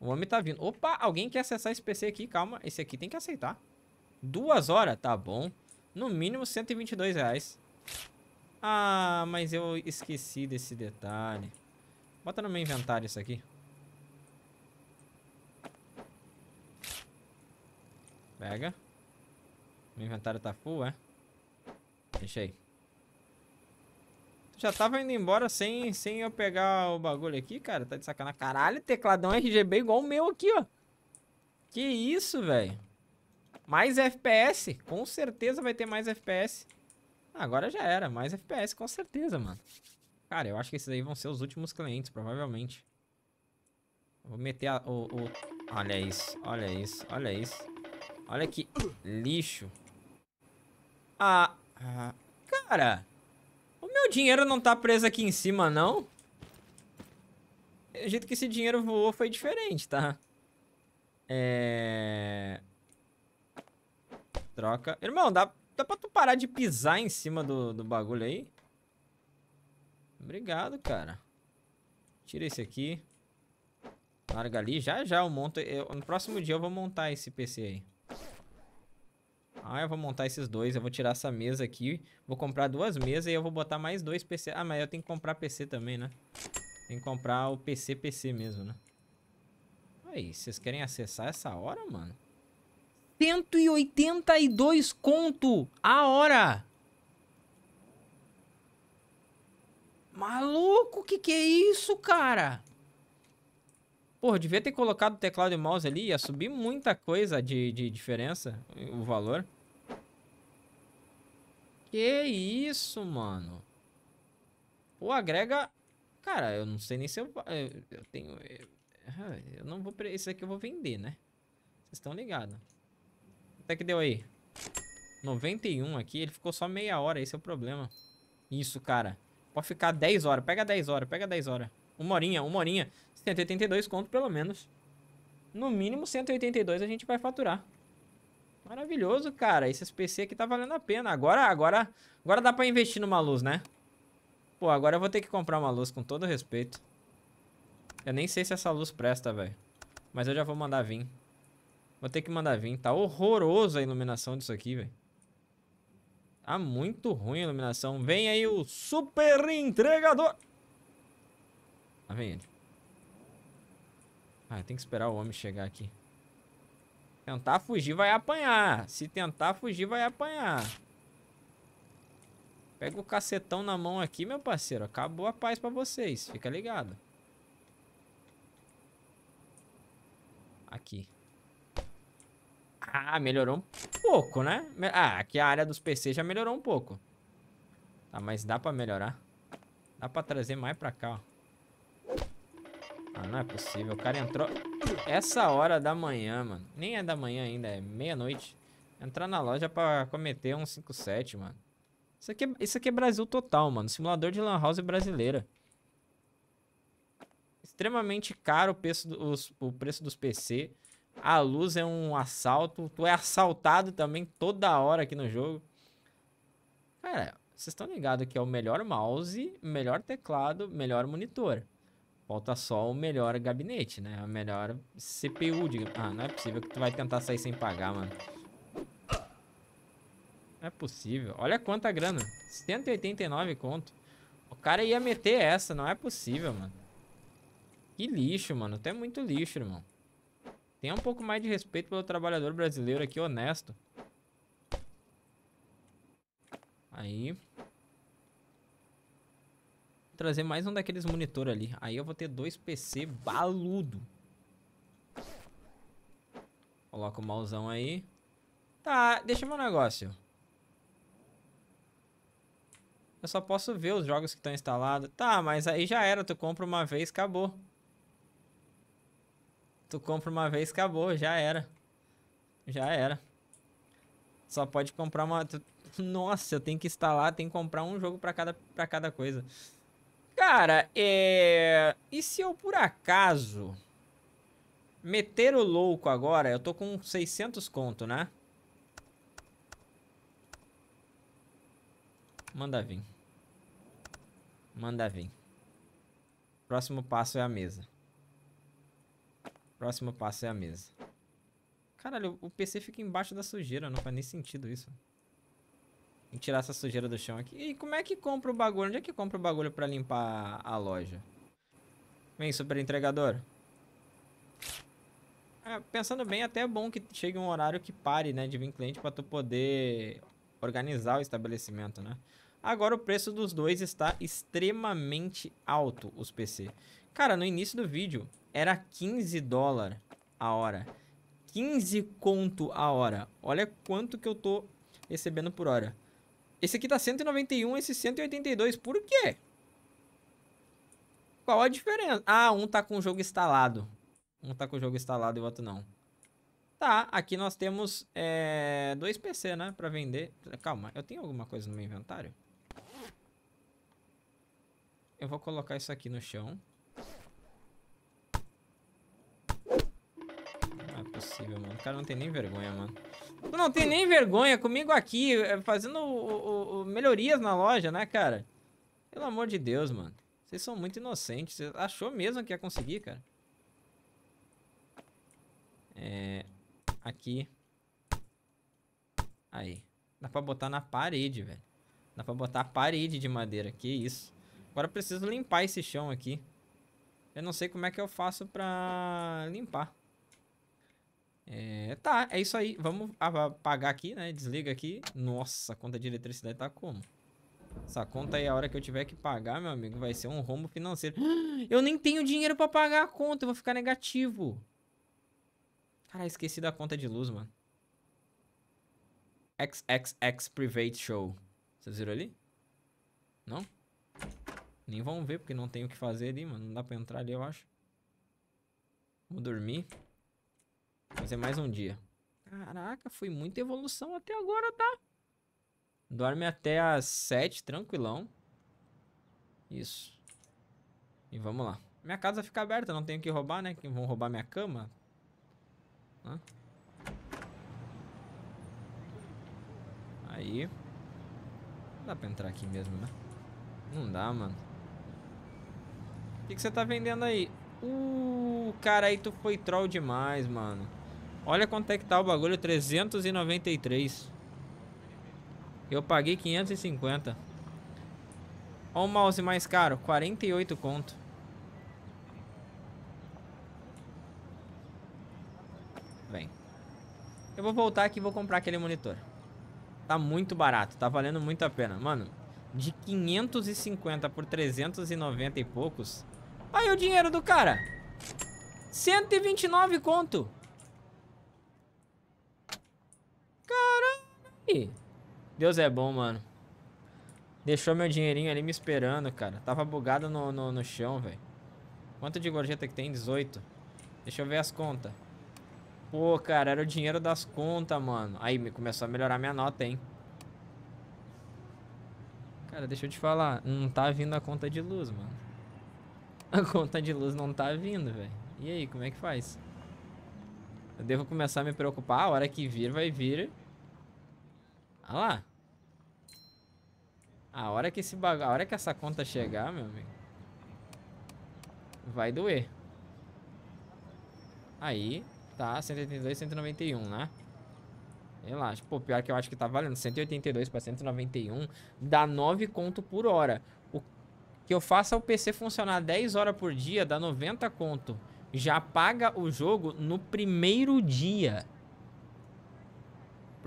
A: O homem tá vindo. Opa, alguém quer acessar esse PC aqui. Calma, esse aqui tem que aceitar. Duas horas? Tá bom. No mínimo 122 reais. Ah, mas eu esqueci desse detalhe. Bota no meu inventário isso aqui. Pega. Meu inventário tá full, é? Deixa aí. Já tava indo embora sem, sem eu pegar o bagulho aqui, cara. Tá de sacanagem. Caralho, tecladão RGB igual o meu aqui, ó. Que isso, velho. Mais FPS. Com certeza vai ter mais FPS. Agora já era, mais FPS com certeza, mano. Cara, eu acho que esses aí vão ser os últimos clientes, provavelmente. Vou meter a, o, o... Olha isso, olha isso, olha isso. Olha que lixo. Ah, ah, cara. O meu dinheiro não tá preso aqui em cima, não? O jeito que esse dinheiro voou foi diferente, tá? É... Troca. Irmão, dá... Dá pra tu parar de pisar em cima do, do bagulho aí? Obrigado, cara. Tira esse aqui. Larga ali. Já, já eu monto. Eu, no próximo dia eu vou montar esse PC aí. Ah, eu vou montar esses dois. Eu vou tirar essa mesa aqui. Vou comprar duas mesas e eu vou botar mais dois PC. Ah, mas eu tenho que comprar PC também, né? Tem que comprar o PC PC mesmo, né? Aí, vocês querem acessar essa hora, mano? 182 conto a hora. Maluco, que que é isso, cara? Porra, devia ter colocado o teclado e o mouse ali, ia subir muita coisa de, de diferença, o valor. Que isso, mano. O agrega... Cara, eu não sei nem se eu... Eu, tenho... Eu, não vou... esse aqui eu vou vender, né? Vocês estão ligados. Até que deu aí. 91 aqui. Ele ficou só meia hora. Esse é o problema. Isso, cara. Pode ficar 10 horas. Pega 10 horas. Pega 10 horas. Uma horinha. Uma horinha. 182 conto, pelo menos. No mínimo, 182 a gente vai faturar. Maravilhoso, cara. Esse PC aqui tá valendo a pena. Agora, agora, agora dá pra investir numa luz, né? Pô, agora eu vou ter que comprar uma luz, com todo respeito. Eu nem sei se essa luz presta, velho. Mas eu já vou mandar vir. Vou ter que mandar vir. Tá horroroso a iluminação disso aqui, velho. Tá muito ruim a iluminação. Vem aí o super entregador. Lá vem ele. Ah, tem que esperar o homem chegar aqui. Tentar fugir vai apanhar. Se tentar fugir vai apanhar. Pega o cacetão na mão aqui, meu parceiro. Acabou a paz pra vocês. Fica ligado. Aqui. Ah, melhorou um pouco, né? Ah, aqui a área dos PCs já melhorou um pouco. Tá, mas dá pra melhorar. Dá pra trazer mais pra cá, ó. Ah, não é possível. O cara entrou... Essa hora da manhã, mano. Nem é da manhã ainda, é meia-noite. Entrar na loja pra cometer um 57, mano. Isso aqui, é... isso aqui é Brasil total, mano. Simulador de lan house brasileira. Extremamente caro o preço, dos, o preço dos PC. A luz é um assalto. Tu é assaltado também toda hora aqui no jogo. Cara, vocês estão ligados que é o melhor mouse, melhor teclado, melhor monitor. Falta só o melhor gabinete, né? A melhor CPU. De... Ah, não é possível que tu vai tentar sair sem pagar, mano. Não é possível. Olha quanta grana. 189 conto. O cara ia meter essa. Não é possível, mano. Que lixo, mano. Tu é muito lixo, irmão. Tenha um pouco mais de respeito pelo trabalhador brasileiro aqui, honesto. Aí. Vou trazer mais um daqueles monitor ali. Aí eu vou ter dois PC baludo. Coloca o mauzão aí. Tá, deixa eu ver um negócio. Eu só posso ver os jogos que estão instalados. Tá, mas aí já era. Tu compra uma vez, acabou. Tu compra uma vez, acabou, já era. Já era. Só pode comprar uma... Nossa, eu tenho que instalar, tenho que comprar um jogo para cada, pra cada coisa. Cara, é... E se eu, por acaso, meter o louco agora? Eu tô com 600 conto, né? Manda vir. Manda vir. Próximo passo é a mesa. Próximo passo é a mesa. Caralho, o PC fica embaixo da sujeira, não faz nem sentido isso. Tem que tirar essa sujeira do chão aqui. E como é que compra o bagulho? Onde é que compra o bagulho pra limpar a loja? Vem, super entregador. É, pensando bem, até é bom que chegue um horário que pare, né, de vir cliente pra tu poder organizar o estabelecimento, né? Agora o preço dos dois está extremamente alto, os PC. Cara, no início do vídeo era 15 dólares a hora. 15 conto a hora. Olha quanto que eu tô recebendo por hora. Esse aqui tá 191, esse 182. Por quê? Qual a diferença? Ah, um tá com o jogo instalado. Um tá com o jogo instalado e o outro não. Tá, aqui nós temos é, dois PC, né? Pra vender. Calma, eu tenho alguma coisa no meu inventário? Eu vou colocar isso aqui no chão. possível, mano. O cara não tem nem vergonha, mano. Tu não tem nem vergonha comigo aqui, é, fazendo o, o, o melhorias na loja, né, cara? Pelo amor de Deus, mano. Vocês são muito inocentes. Você achou mesmo que ia conseguir, cara? É... Aqui. Aí. Dá pra botar na parede, velho. Dá pra botar a parede de madeira. Que isso. Agora eu preciso limpar esse chão aqui. Eu não sei como é que eu faço pra limpar. É, tá, é isso aí. Vamos apagar aqui, né? Desliga aqui. Nossa, a conta de eletricidade tá como? Essa conta aí, a hora que eu tiver que pagar, meu amigo, vai ser um rombo financeiro. [gasps] Eu nem tenho dinheiro pra pagar a conta, eu vou ficar negativo. Cara, esqueci da conta de luz, mano. XXX Private Show. Vocês viram ali? Não? Nem vão ver, porque não tem o que fazer ali, mano. Não dá pra entrar ali, eu acho. Vamos dormir. Fazer é mais um dia. Caraca, foi muita evolução até agora, tá? Dorme até às 7, tranquilão. Isso. E vamos lá. Minha casa fica aberta, não tenho que roubar, né? Que vão roubar minha cama. Hã? Aí. Não dá pra entrar aqui mesmo, né? Não dá, mano. O que, que você tá vendendo aí? Uh, cara, aí tu foi troll demais, mano. Olha quanto é que tá o bagulho, 393. Eu paguei 550. Olha o mouse mais caro, 48 conto. Vem. Eu vou voltar aqui e vou comprar aquele monitor. Tá muito barato, tá valendo muito a pena. Mano, de 550 por 390 e poucos. Olha o dinheiro do cara. 129 conto. Ih, Deus é bom, mano. Deixou meu dinheirinho ali me esperando, cara. Tava bugado no, no, no chão, velho. Quanto de gorjeta que tem? 18. Deixa eu ver as contas. Pô, cara, era o dinheiro das contas, mano. Aí começou a melhorar minha nota, hein. Cara, deixa eu te falar. Não tá vindo a conta de luz, mano. [laughs] A conta de luz não tá vindo, velho. E aí, como é que faz? Eu devo começar a me preocupar. A hora que vir, vai vir. Olha lá. A hora que esse bag... A hora que essa conta chegar, meu amigo. Vai doer. Aí, tá. 182, 191, né? Relaxa. Pô, pior que eu acho que tá valendo. 182 pra 191 dá 9 conto por hora. O que eu faça é o PC funcionar 10 horas por dia dá 90 conto. Já paga o jogo no primeiro dia.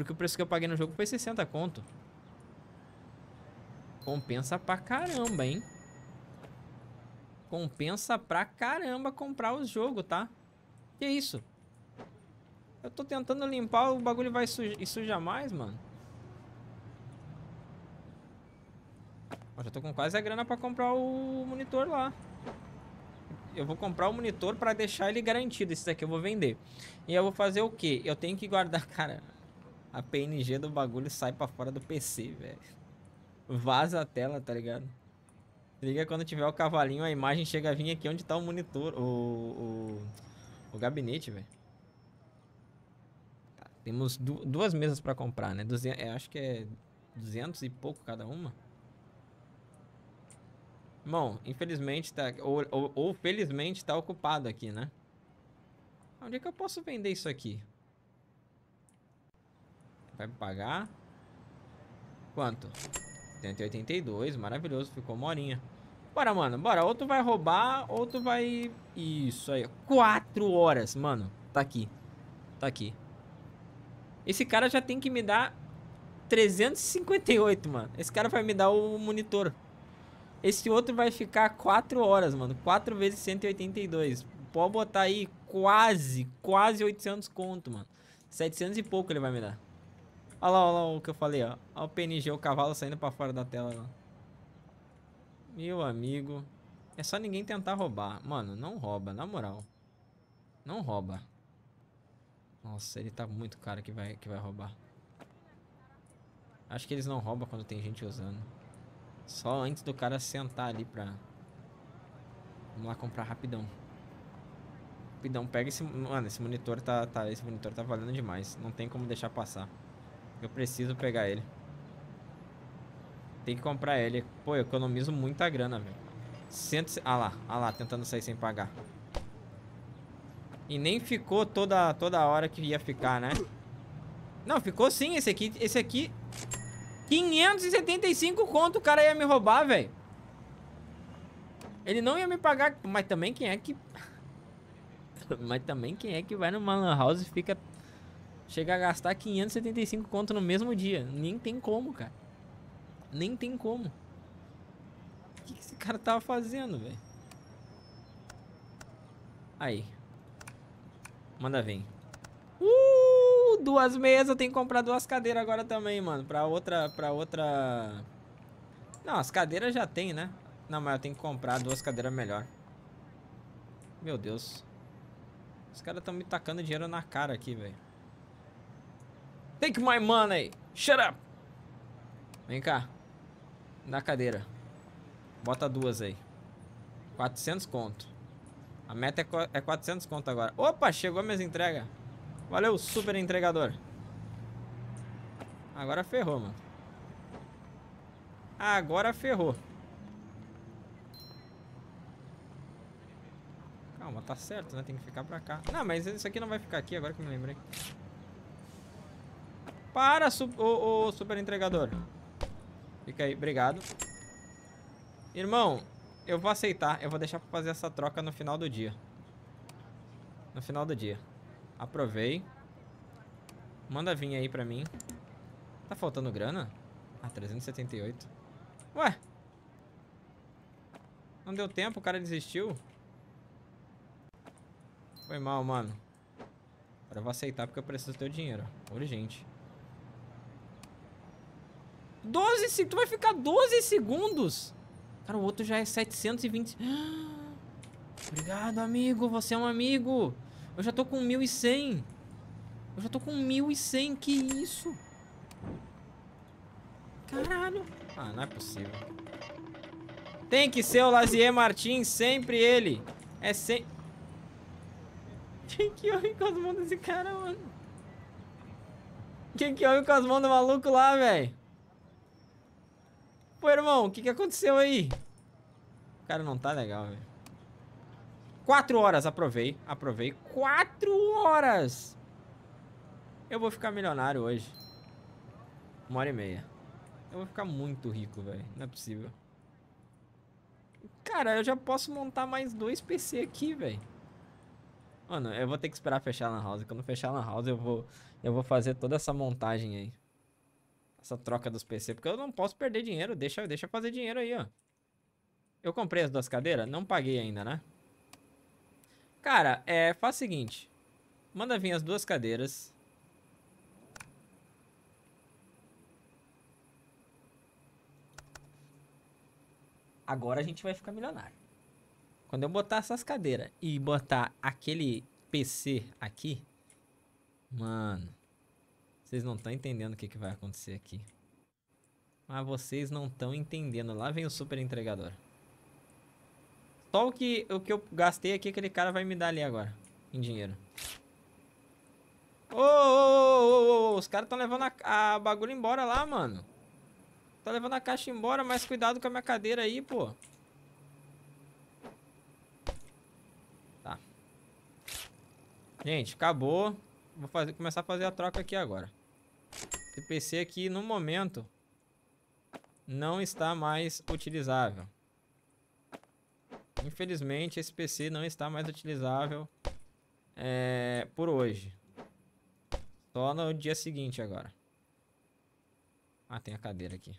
A: Porque o preço que eu paguei no jogo foi 60 conto. Compensa pra caramba, hein? Compensa pra caramba comprar o jogo, tá? Que isso? Eu tô tentando limpar, o bagulho vai sujar suja mais, mano. Eu já tô com quase a grana pra comprar o monitor lá. Eu vou comprar o monitor pra deixar ele garantido. Esse daqui eu vou vender. E eu vou fazer o quê? Eu tenho que guardar... [laughs] Cara, a PNG do bagulho sai pra fora do PC, velho. Vaza a tela, tá ligado? Liga quando tiver o cavalinho, a imagem chega a vir aqui onde tá o monitor, o, o, o gabinete, velho. Tá, temos du duas mesas pra comprar, né? Duze é, acho que é 200 e pouco cada uma. Bom, infelizmente tá... Ou, ou, ou felizmente tá ocupado aqui, né? Onde é que eu posso vender isso aqui? vai pagar. Quanto? 182, maravilhoso, ficou uma horinha. Bora, mano, bora. outro vai roubar, outro vai... Isso aí, 4 horas, mano. Tá aqui, tá aqui. Esse cara já tem que me dar 358, mano. Esse cara vai me dar o monitor. Esse outro vai ficar 4 horas, mano. 4 vezes 182. Pode botar aí quase, quase 800 conto, mano. 700 e pouco ele vai me dar. Olha lá, olha lá o que eu falei, ó. Olha o PNG, o cavalo saindo pra fora da tela lá. Meu amigo. É só ninguém tentar roubar. Mano, não rouba, na moral. Não rouba. Nossa, ele tá muito caro que vai, que vai roubar. Acho que eles não roubam quando tem gente usando. Só antes do cara sentar ali pra... Vamos lá comprar rapidão. Rapidão, pega esse... Mano, esse monitor tá, tá, esse monitor tá valendo demais. Não tem como deixar passar. Eu preciso pegar ele. Tem que comprar ele. Pô, eu economizo muita grana, velho. Cento... Ah lá, ah lá, tentando sair sem pagar. E nem ficou toda, toda hora que ia ficar, né? Não, ficou sim esse aqui. Esse aqui... 575 conto o cara ia me roubar, velho. Ele não ia me pagar, mas também quem é que... [laughs] mas também quem é que vai no Lan House e fica Chega a gastar 575 conto no mesmo dia. Nem tem como, cara. Nem tem como. O que, que esse cara tava fazendo, velho? Aí. Manda vem. Uh, duas mesas. Eu tenho que comprar duas cadeiras agora também, mano. Pra outra... Pra outra... Não, as cadeiras já tem, né? Não, mas eu tenho que comprar duas cadeiras melhor. Meu Deus. Os caras estão me tacando dinheiro na cara aqui, velho. Take my money. Shut up. Vem cá. Na cadeira. Bota duas aí. 400 conto. A meta é, 400 é conto agora. Opa, chegou minhas entregas. Valeu, super entregador. Agora ferrou, mano. Agora ferrou. Calma, tá certo, né? Tem que ficar pra cá. Não, mas isso aqui não vai ficar aqui, agora que eu me lembrei. Para, su o, o super entregador. Fica aí, obrigado. Irmão, eu vou aceitar. Eu vou deixar pra fazer essa troca no final do dia. No final do dia. Aprovei. Manda vir aí pra mim. Tá faltando grana? Ah, 378. Ué. Não deu tempo, o cara desistiu. Foi mal, mano. Agora eu vou aceitar porque eu preciso do teu dinheiro. Urgente. 12 segundos. Tu vai ficar 12 segundos. Cara, o outro já é 720. [gasps] Obrigado, amigo. Você é um amigo. Eu já tô com 1.100. Eu já tô com 1.100. Que isso? Caralho. Ah, não é possível. Tem que ser o Lazier Martins. Sempre ele. É sempre... Quem que ouve com as mãos desse cara, mano? Quem que ouve com as mãos do maluco lá, velho? Pô, irmão, o que, que aconteceu aí? O cara não tá legal, velho. Quatro horas, aprovei. Aprovei. Quatro horas! Eu vou ficar milionário hoje. Uma hora e meia. Eu vou ficar muito rico, velho. Não é possível. Cara, eu já posso montar mais dois PC aqui, velho. Mano, eu vou ter que esperar fechar a Lan House. Quando fechar a Lan House, eu vou, eu vou fazer toda essa montagem aí essa troca dos PC, porque eu não posso perder dinheiro. Deixa, deixa eu fazer dinheiro aí, ó. Eu comprei as duas cadeiras? Não paguei ainda, né? Cara, é, faz o seguinte. Manda vir as duas cadeiras. Agora a gente vai ficar milionário. Quando eu botar essas cadeiras e botar aquele PC aqui... Mano... Vocês não estão entendendo o que, que vai acontecer aqui. Mas vocês não estão entendendo. Lá vem o super entregador. Só o que, o que eu gastei aqui, aquele cara vai me dar ali agora. Em dinheiro. Ô, ô, ô, ô, os caras estão levando a, a bagulho embora lá, mano. Tá levando a caixa embora, mas cuidado com a minha cadeira aí, pô. Tá. Gente, acabou. Vou fazer, começar a fazer a troca aqui agora. Esse PC aqui, no momento, não está mais utilizável. Infelizmente, esse PC não está mais utilizável é, por hoje. Só no dia seguinte agora. Ah, tem a cadeira aqui.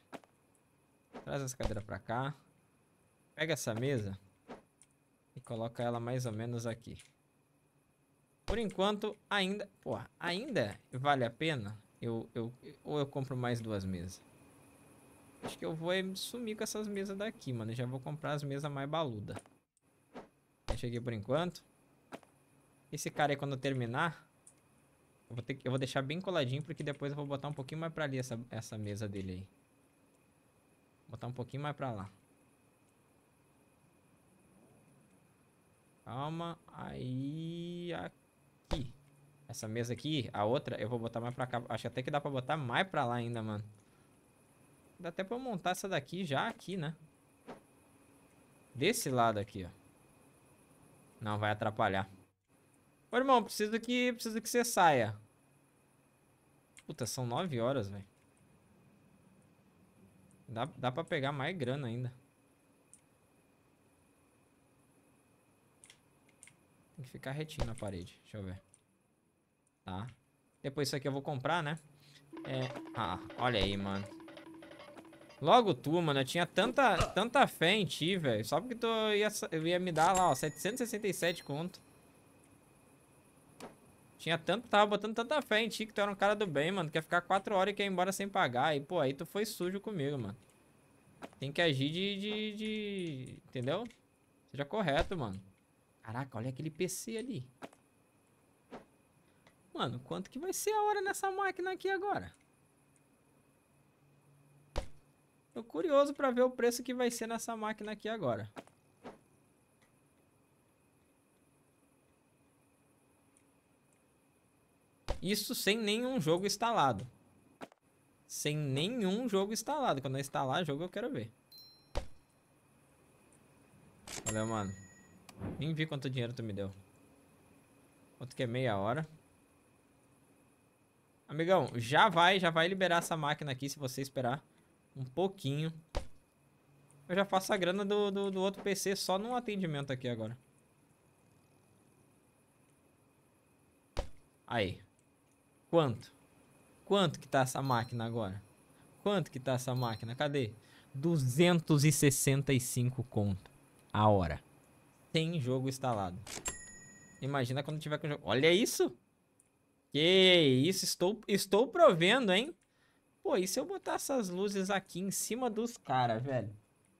A: Traz essa cadeira pra cá. Pega essa mesa e coloca ela mais ou menos aqui. Por enquanto, ainda... Pô, ainda vale a pena eu, eu, ou eu compro mais duas mesas. Acho que eu vou é sumir com essas mesas daqui, mano. já vou comprar as mesas mais baluda. Deixa aqui por enquanto. Esse cara aí, quando eu terminar... Eu vou, ter, eu vou deixar bem coladinho, porque depois eu vou botar um pouquinho mais pra ali essa, essa mesa dele aí. Vou botar um pouquinho mais pra lá. Calma. Aí... Aqui. Essa mesa aqui, a outra, eu vou botar mais pra cá. Acho até que dá pra botar mais pra lá ainda, mano. Dá até pra eu montar essa daqui já aqui, né? Desse lado aqui, ó. Não, vai atrapalhar. Ô, irmão, preciso que, preciso que você saia. Puta, são 9 horas, velho. Dá, dá pra pegar mais grana ainda. Tem que ficar retinho na parede. Deixa eu ver. Tá. Depois isso aqui eu vou comprar, né? É... Ah, olha aí, mano. Logo tu, mano. Eu tinha tanta, tanta fé em ti, velho. Só porque tu ia, ia me dar lá, ó, 767 conto. Tinha tanto, tava botando tanta fé em ti que tu era um cara do bem, mano. Quer ficar quatro horas e quer ir embora sem pagar. E, pô, aí tu foi sujo comigo, mano. Tem que agir de, de, de... Entendeu? Seja correto, mano. Caraca, olha aquele PC ali. Mano, quanto que vai ser a hora nessa máquina aqui agora? Tô curioso para ver o preço que vai ser nessa máquina aqui agora. Isso sem nenhum jogo instalado. Sem nenhum jogo instalado. Quando eu instalar jogo, eu quero ver. Olha, mano. Nem vi quanto dinheiro tu me deu. Quanto que é meia hora. Amigão, já vai, já vai liberar essa máquina aqui, se você esperar um pouquinho. Eu já faço a grana do, do, do outro PC só num atendimento aqui agora. Aí. Quanto? Quanto que tá essa máquina agora? Quanto que tá essa máquina? Cadê? 265 conto a hora. Tem jogo instalado. Imagina quando tiver com jogo. Olha isso! Que isso, estou, estou provendo, hein? Pô, e se eu botar essas luzes aqui em cima dos caras, velho?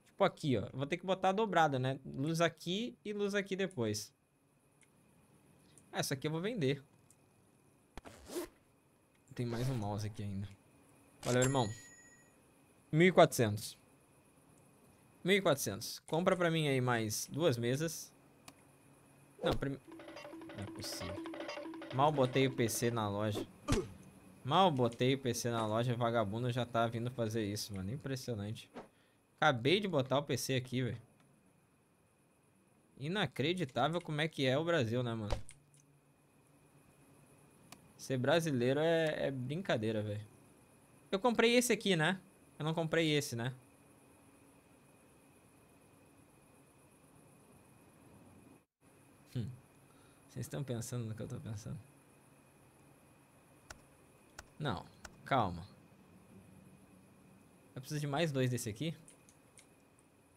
A: Tipo aqui, ó. Vou ter que botar dobrada, né? Luz aqui e luz aqui depois. essa ah, aqui eu vou vender. Tem mais um mouse aqui ainda. Valeu, irmão. 1.400. 1.400. Compra pra mim aí mais duas mesas. Não, prim... Não é possível. Mal botei o PC na loja. Mal botei o PC na loja, vagabundo já tá vindo fazer isso, mano. Impressionante. Acabei de botar o PC aqui, velho. Inacreditável como é que é o Brasil, né, mano? Ser brasileiro é, é brincadeira, velho. Eu comprei esse aqui, né? Eu não comprei esse, né? Vocês estão pensando no que eu estou pensando? Não, calma. Eu preciso de mais dois desse aqui.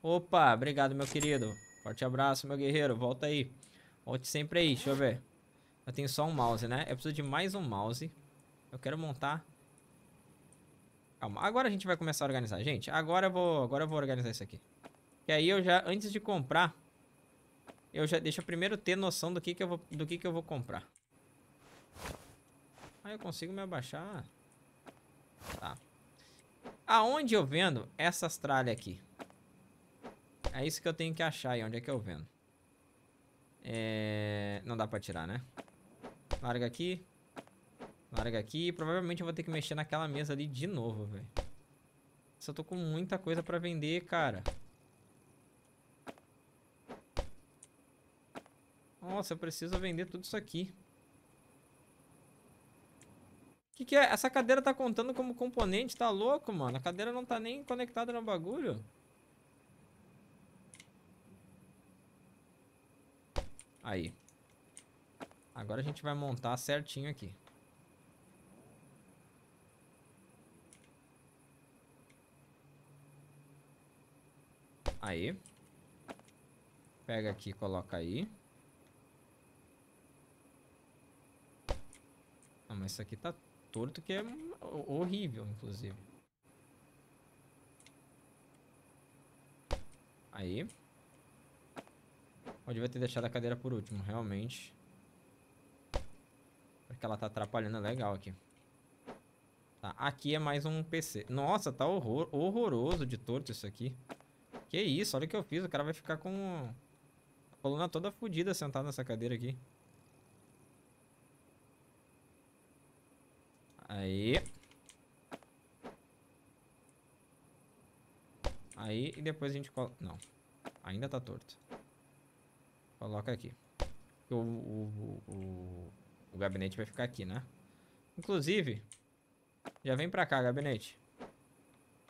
A: Opa, obrigado, meu querido. Forte abraço, meu guerreiro. Volta aí. Volte sempre aí, deixa eu ver. Eu tenho só um mouse, né? Eu preciso de mais um mouse. Eu quero montar... Calma, agora a gente vai começar a organizar. Gente, agora eu vou, agora eu vou organizar isso aqui. E aí eu já, antes de comprar... Eu já deixa primeiro ter noção do que que eu vou, do que que eu vou comprar. Aí ah, eu consigo me abaixar. Tá. Aonde eu vendo essas tralhas aqui? É isso que eu tenho que achar aí. Onde é que eu vendo? É... Não dá pra tirar, né? Larga aqui. Larga aqui. Provavelmente eu vou ter que mexer naquela mesa ali de novo, velho. Só tô com muita coisa pra vender, Cara. Nossa, eu preciso vender tudo isso aqui. O que, que é? Essa cadeira tá contando como componente, tá louco, mano? A cadeira não tá nem conectada no bagulho. Aí. Agora a gente vai montar certinho aqui. Aí. Pega aqui, coloca aí. Ah, mas isso aqui tá torto que é horrível, inclusive. Aí. Eu devia ter deixado a cadeira por último, realmente. Porque ela tá atrapalhando legal aqui. Tá, aqui é mais um PC. Nossa, tá horror, horroroso de torto isso aqui. Que isso, olha o que eu fiz. O cara vai ficar com a coluna toda fodida sentado nessa cadeira aqui. Aí. Aí, e depois a gente coloca... Não. Ainda tá torto. Coloca aqui. O, o, o, o, gabinete vai ficar aqui, né? Inclusive, já vem pra cá, gabinete.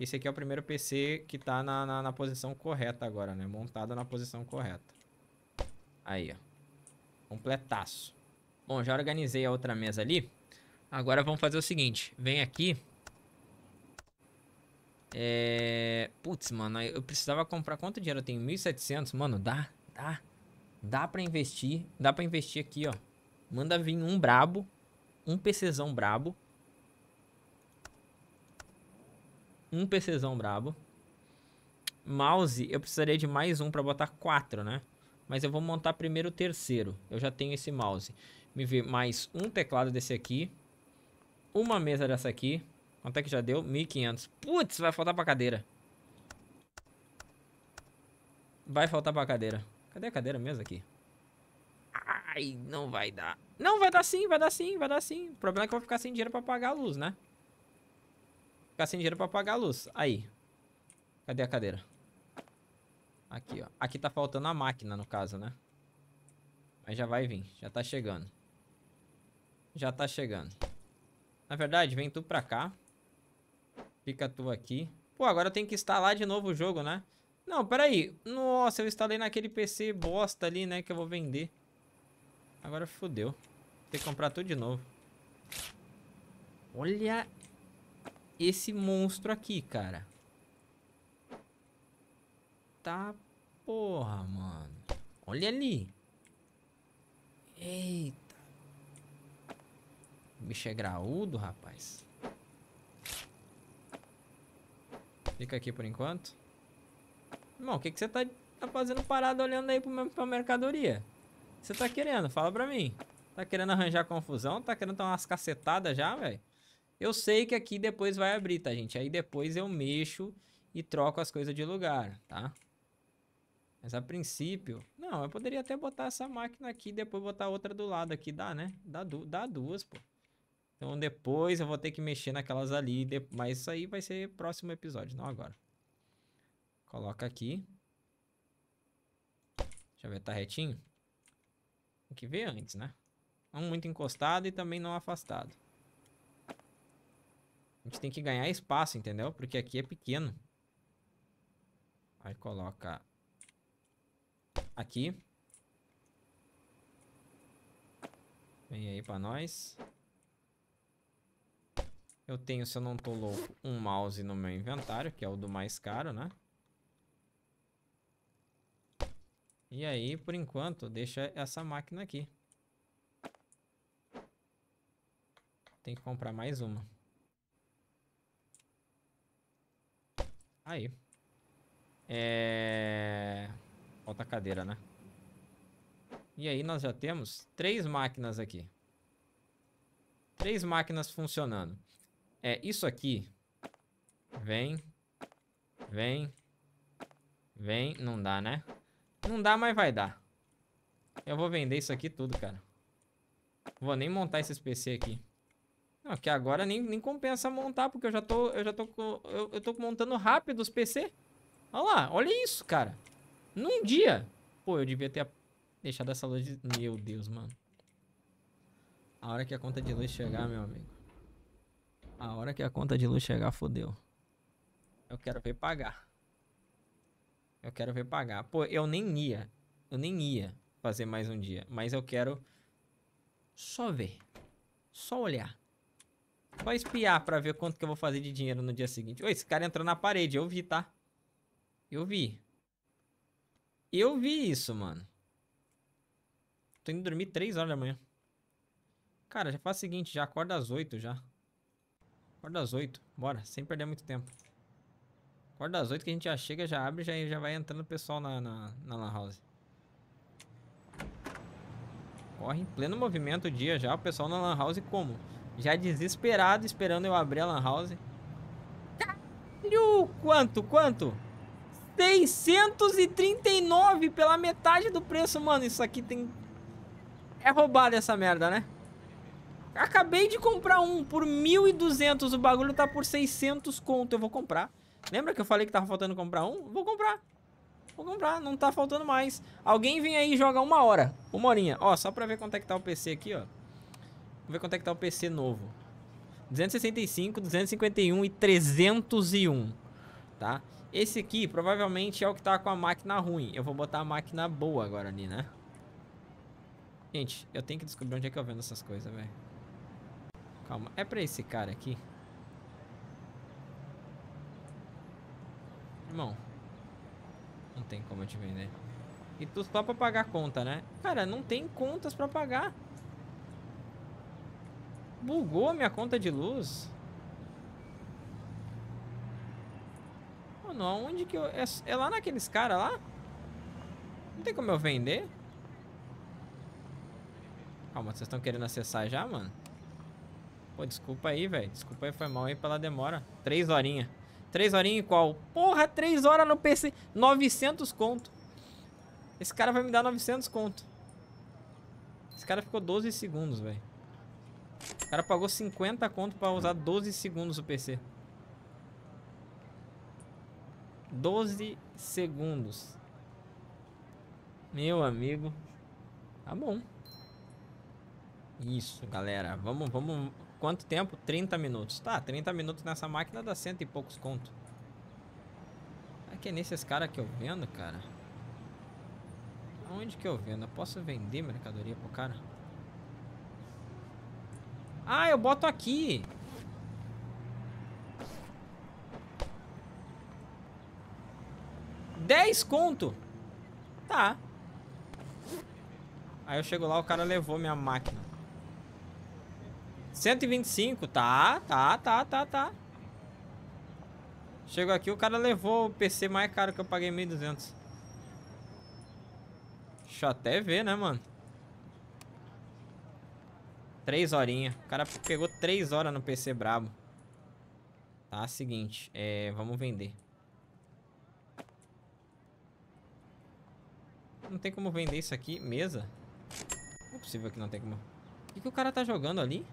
A: Esse aqui é o primeiro PC que tá na, na, na posição correta agora, né? Montado na posição correta. Aí, ó. Completaço. Bom, já organizei a outra mesa ali. Agora vamos fazer o seguinte. Vem aqui. É... Putz, mano, eu precisava comprar... Quanto dinheiro eu tenho? 1.700? Mano, dá, dá. Dá pra investir. Dá pra investir aqui, ó. Manda vir um brabo. Um PCzão brabo. Um PCzão brabo. Mouse, eu precisaria de mais um pra botar quatro, né? Mas eu vou montar primeiro o terceiro. Eu já tenho esse mouse. Me ver mais um teclado desse aqui uma mesa dessa aqui. Quanto é que já deu? 1.500. Putz, vai faltar pra cadeira. Vai faltar pra cadeira. Cadê a cadeira mesmo aqui? Ai, não vai dar. Não, vai dar sim, vai dar sim, vai dar sim. O problema é que eu vou ficar sem dinheiro pra pagar a luz, né? Ficar sem dinheiro pra pagar a luz. Aí. Cadê a cadeira? Aqui, ó. Aqui tá faltando a máquina, no caso, né? Mas já vai vir. Já tá chegando. Já tá chegando. Na verdade, vem tu pra cá. Fica tu aqui. Pô, agora eu tenho que instalar de novo o jogo, né? Não, peraí. Nossa, eu instalei naquele PC bosta ali, né? Que eu vou vender. Agora fodeu. Tem que comprar tudo de novo. Olha esse monstro aqui, cara. Tá porra, mano. Olha ali. Eita. O bicho é graúdo, rapaz. Fica aqui por enquanto. Irmão, o que, que você tá, tá fazendo parado olhando aí pro, pra mercadoria? Você tá querendo? Fala pra mim. Tá querendo arranjar confusão? Tá querendo dar umas cacetadas já, velho? Eu sei que aqui depois vai abrir, tá, gente? Aí depois eu mexo e troco as coisas de lugar, tá? Mas a princípio... Não, eu poderia até botar essa máquina aqui e depois botar outra do lado aqui. Dá, né? Dá, du dá duas, pô. Então depois eu vou ter que mexer naquelas ali, mas isso aí vai ser próximo episódio, não agora. Coloca aqui. Deixa eu ver, tá retinho? Tem que ver antes, né? Não muito encostado e também não afastado. A gente tem que ganhar espaço, entendeu? Porque aqui é pequeno. Aí coloca aqui. Vem aí pra nós. Eu tenho, se eu não tô louco, um mouse no meu inventário, que é o do mais caro, né? E aí, por enquanto, deixa essa máquina aqui. Tem que comprar mais uma. Aí. É... Falta a cadeira, né? E aí nós já temos três máquinas aqui. Três máquinas funcionando é isso aqui. Vem. Vem. Vem. Não dá, né? Não dá, mas vai dar. Eu vou vender isso aqui tudo, cara. Vou nem montar esses PC aqui. Não, que agora nem, nem compensa montar, porque eu já tô. Eu já tô. Eu, eu tô montando rápido os PC. Olha lá, olha isso, cara. Num dia. Pô, eu devia ter deixado essa luz. De... Meu Deus, mano. A hora que a conta de luz chegar, meu amigo. A hora que a conta de luz chegar, fodeu. Eu quero ver pagar. Eu quero ver pagar. Pô, eu nem ia. Eu nem ia fazer mais um dia. Mas eu quero só ver. Só olhar. Só espiar pra ver quanto que eu vou fazer de dinheiro no dia seguinte. Oi, esse cara entrou na parede. Eu vi, tá? Eu vi. Eu vi isso, mano. Tô indo dormir 3 horas da manhã. Cara, já faz o seguinte. Já acorda às 8 já. Acorda às 8. Bora, sem perder muito tempo. Acorda às 8 que a gente já chega, já abre já já vai entrando o pessoal na, na, na lan house. Corre em pleno movimento o dia já, o pessoal na lan house como? Já desesperado, esperando eu abrir a lan house. Caralho! Quanto, quanto? 639 pela metade do preço, mano. Isso aqui tem... É roubado essa merda, né? Acabei de comprar um por 1.200. O bagulho tá por 600 conto. Eu vou comprar. Lembra que eu falei que tava faltando comprar um? Vou comprar. Vou comprar, não tá faltando mais. Alguém vem aí e joga uma hora. Uma horinha. Ó, só pra ver quanto é que tá o PC aqui, ó. Vamos ver quanto é que tá o PC novo. 265, 251 e 301. Tá? Esse aqui provavelmente é o que tá com a máquina ruim. Eu vou botar a máquina boa agora ali, né? Gente, eu tenho que descobrir onde é que eu vendo essas coisas, velho. Calma, é pra esse cara aqui? Irmão. Não tem como eu te vender. E tu só pra pagar conta, né? Cara, não tem contas pra pagar. Bugou a minha conta de luz. Mano, aonde que eu... É, é lá naqueles caras lá? Não tem como eu vender? Calma, vocês estão querendo acessar já, mano? Pô, desculpa aí, velho. Desculpa aí, foi mal aí pela demora. Três horinhas. Três horinhas e qual? Porra, três horas no PC. 900 conto. Esse cara vai me dar 900 conto. Esse cara ficou 12 segundos, velho. O cara pagou 50 conto pra usar 12 segundos o PC. 12 segundos. Meu amigo. Tá bom. Isso, galera. Vamos, vamos Quanto tempo? 30 minutos. Tá, 30 minutos nessa máquina dá cento e poucos conto. É que é nesses caras que eu vendo, cara. Onde que eu vendo? Eu posso vender mercadoria pro cara? Ah, eu boto aqui. Dez conto? Tá. Aí eu chego lá, o cara levou minha máquina. 125, tá, tá, tá, tá, tá. Chegou aqui, o cara levou o PC mais caro que eu paguei 1.200. Deixa eu até ver, né, mano? Três horinhas. O cara pegou três horas no PC brabo. Tá, seguinte. É, vamos vender. Não tem como vender isso aqui. Mesa? Não é possível que não tem como... O que, que o cara tá jogando ali?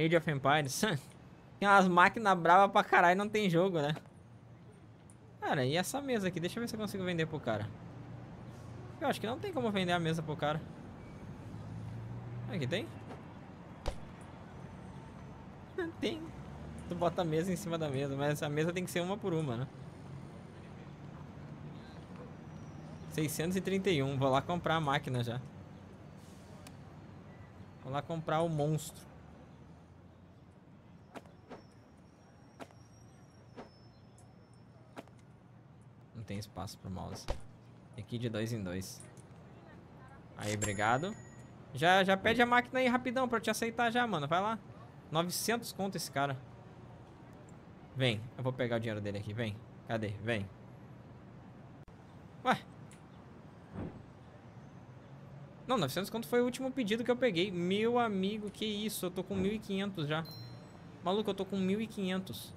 A: Age of Empires. [laughs] tem umas máquinas bravas pra caralho e não tem jogo, né? Cara, e essa mesa aqui? Deixa eu ver se eu consigo vender pro cara. Eu acho que não tem como vender a mesa pro cara. Aqui tem? [laughs] tem. Tu bota a mesa em cima da mesa, mas a mesa tem que ser uma por uma, né? 631. Vou lá comprar a máquina já. Vou lá comprar o monstro. tem espaço pro mouse. E aqui de dois em dois. Aí, obrigado. Já, já pede a máquina aí rapidão pra eu te aceitar já, mano. Vai lá. 900 conto esse cara. Vem, eu vou pegar o dinheiro dele aqui, vem. Cadê? Vem. Ué. Não, 900 conto foi o último pedido que eu peguei. Meu amigo, que isso? Eu tô com 1.500 já. Maluco, eu tô com 1.500.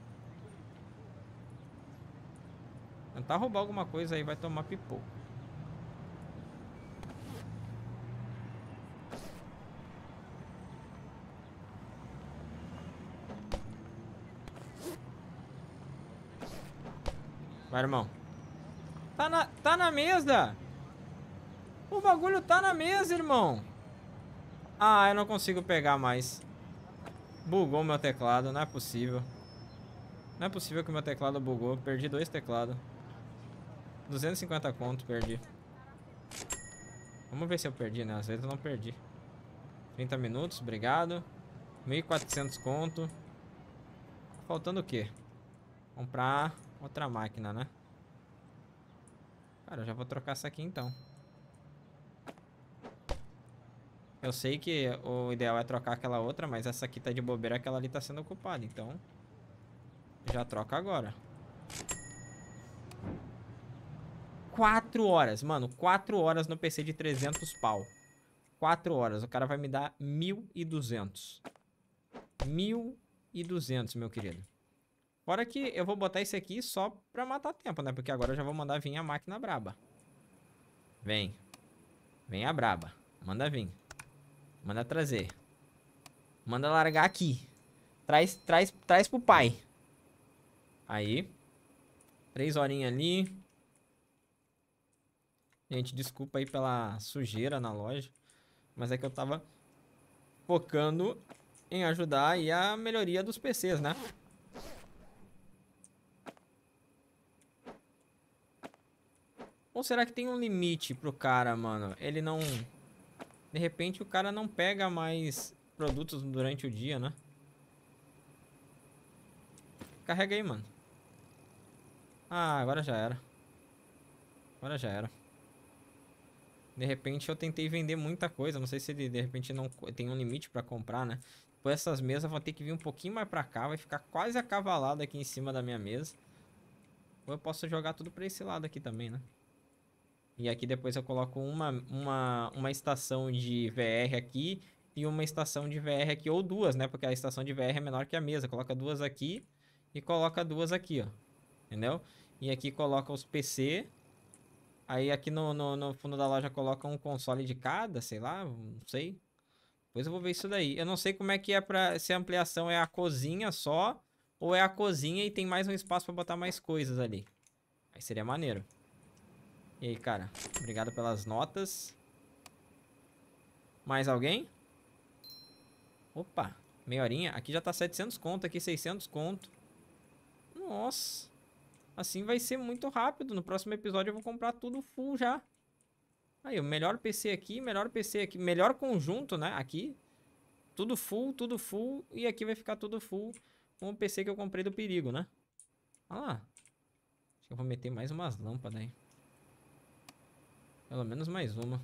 A: Tentar roubar alguma coisa aí vai tomar pipoco. Vai, irmão. Tá na, tá na mesa. O bagulho tá na mesa, irmão. Ah, eu não consigo pegar mais. Bugou meu teclado, não é possível. Não é possível que meu teclado bugou. Perdi dois teclados. 250 conto, perdi. Vamos ver se eu perdi, né? Às vezes eu não perdi. 30 minutos, obrigado. 1.400 conto. Faltando o quê? Comprar outra máquina, né? Cara, eu já vou trocar essa aqui então. Eu sei que o ideal é trocar aquela outra, mas essa aqui tá de bobeira, aquela ali tá sendo ocupada, então... Já troca agora. 4 horas. Mano, 4 horas no PC de 300 pau. 4 horas. O cara vai me dar 1.200. 1.200, meu querido. Fora que eu vou botar isso aqui só pra matar tempo, né? Porque agora eu já vou mandar vir a máquina braba. Vem. Vem a braba. Manda vir. Manda trazer. Manda largar aqui. Traz, traz, traz pro pai. Aí. Três horinhas ali. Gente, desculpa aí pela sujeira na loja, mas é que eu tava focando em ajudar aí a melhoria dos PCs, né? Ou será que tem um limite pro cara, mano? Ele não... De repente o cara não pega mais produtos durante o dia, né? Carrega aí, mano. Ah, agora já era. Agora já era. De repente eu tentei vender muita coisa, não sei se ele de repente não tem um limite para comprar, né? Por tipo, essas mesas vão ter que vir um pouquinho mais para cá, vai ficar quase acavalado aqui em cima da minha mesa. Ou eu posso jogar tudo para esse lado aqui também, né? E aqui depois eu coloco uma, uma, uma estação de VR aqui e uma estação de VR aqui, ou duas, né? Porque a estação de VR é menor que a mesa. Coloca duas aqui e coloca duas aqui, ó. Entendeu? E aqui coloca os PC Aí aqui no, no, no, fundo da loja coloca um console de cada, sei lá, não sei. Depois eu vou ver isso daí. Eu não sei como é que é pra... Se a ampliação é a cozinha só, ou é a cozinha e tem mais um espaço pra botar mais coisas ali. Aí seria maneiro. E aí, cara? Obrigado pelas notas. Mais alguém? Opa, meia horinha. Aqui já tá 700 conto, aqui 600 conto. Nossa. Assim vai ser muito rápido. No próximo episódio eu vou comprar tudo full já. Aí, o melhor PC aqui, melhor PC aqui, melhor conjunto, né? Aqui. Tudo full, tudo full. E aqui vai ficar tudo full com o PC que eu comprei do perigo, né? Olha lá. Acho que eu vou meter mais umas lâmpadas aí. Pelo menos mais uma.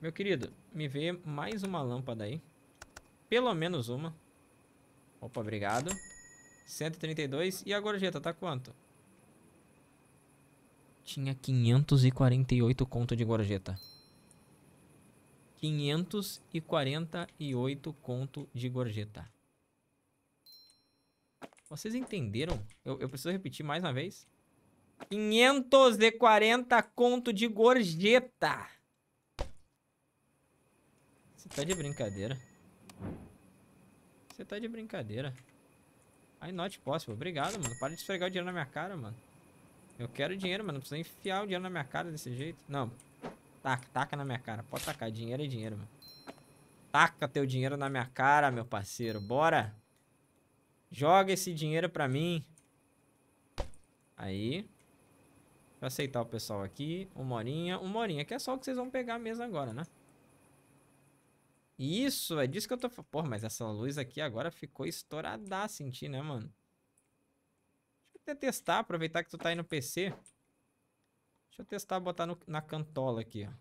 A: Meu querido, me vê mais uma lâmpada aí. Pelo menos uma. Opa, obrigado. 132. E a gorjeta tá quanto? Tinha 548 conto de gorjeta. 548 conto de gorjeta. Vocês entenderam? Eu, eu preciso repetir mais uma vez. 540 conto de gorjeta. Você tá de brincadeira. Você tá de brincadeira. I not possible. Obrigado, mano. Para de esfregar o dinheiro na minha cara, mano. Eu quero dinheiro, mano. Não precisa enfiar o dinheiro na minha cara desse jeito. Não. Taca, taca na minha cara. Pode tacar. Dinheiro é dinheiro, mano. Taca teu dinheiro na minha cara, meu parceiro. Bora. Joga esse dinheiro pra mim. Aí. Pra aceitar o pessoal aqui. Uma horinha. Uma horinha. Que é só o que vocês vão pegar mesmo agora, né? Isso, é disso que eu tô... Pô, mas essa luz aqui agora ficou estourada, senti, né, mano? Deixa eu até testar, aproveitar que tu tá aí no PC. Deixa eu testar, botar no, na cantola aqui, ó.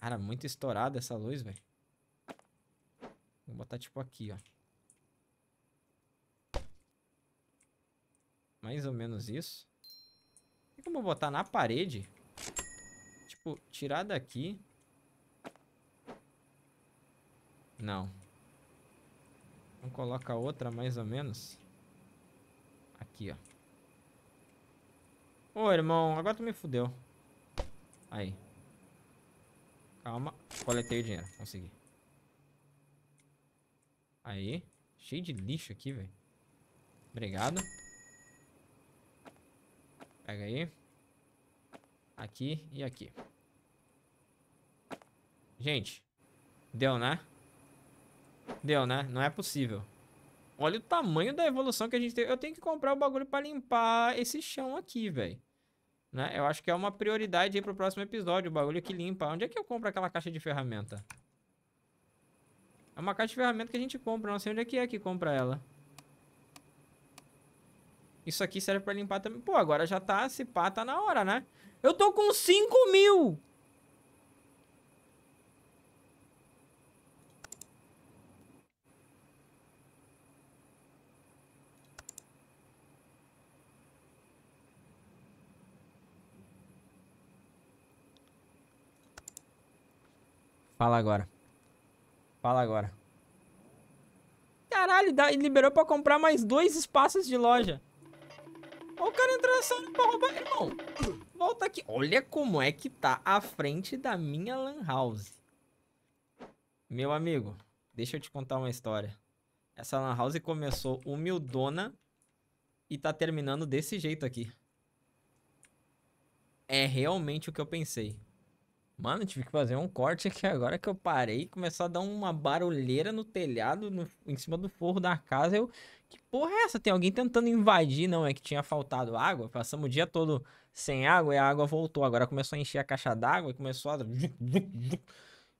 A: Cara, muito estourada essa luz, velho. Vou botar tipo aqui, ó. Mais ou menos isso. Tem como botar na parede? Tipo, tirar daqui. Não. Vamos então colocar outra mais ou menos. Aqui, ó. Ô, irmão, agora tu me fudeu. Aí. Calma. Coletei o dinheiro. Consegui. Aí. Cheio de lixo aqui, velho. Obrigado. Pega aí. Aqui e aqui. Gente, deu, né? Deu, né? Não é possível. Olha o tamanho da evolução que a gente tem. Eu tenho que comprar o bagulho pra limpar esse chão aqui, velho. Né? Eu acho que é uma prioridade aí pro próximo episódio, o bagulho que limpa. Onde é que eu compro aquela caixa de ferramenta? É uma caixa de ferramenta que a gente compra, não sei onde é que é que compra ela. Isso aqui serve pra limpar também. Pô, agora já tá, se pá, tá na hora, né? Eu tô com 5 mil! Fala agora. Fala agora. Caralho, dá, liberou pra comprar mais dois espaços de loja. Olha o cara entrando pra roubar. Irmão, volta aqui. Olha como é que tá a frente da minha lan house. Meu amigo, deixa eu te contar uma história. Essa lan house começou humildona e tá terminando desse jeito aqui. É realmente o que eu pensei. Mano, tive que fazer um corte aqui agora que eu parei, começou a dar uma barulheira no telhado, no, em cima do forro da casa. Eu, que porra é essa? Tem alguém tentando invadir? Não, é que tinha faltado água. Passamos o dia todo sem água e a água voltou. Agora começou a encher a caixa d'água e começou a.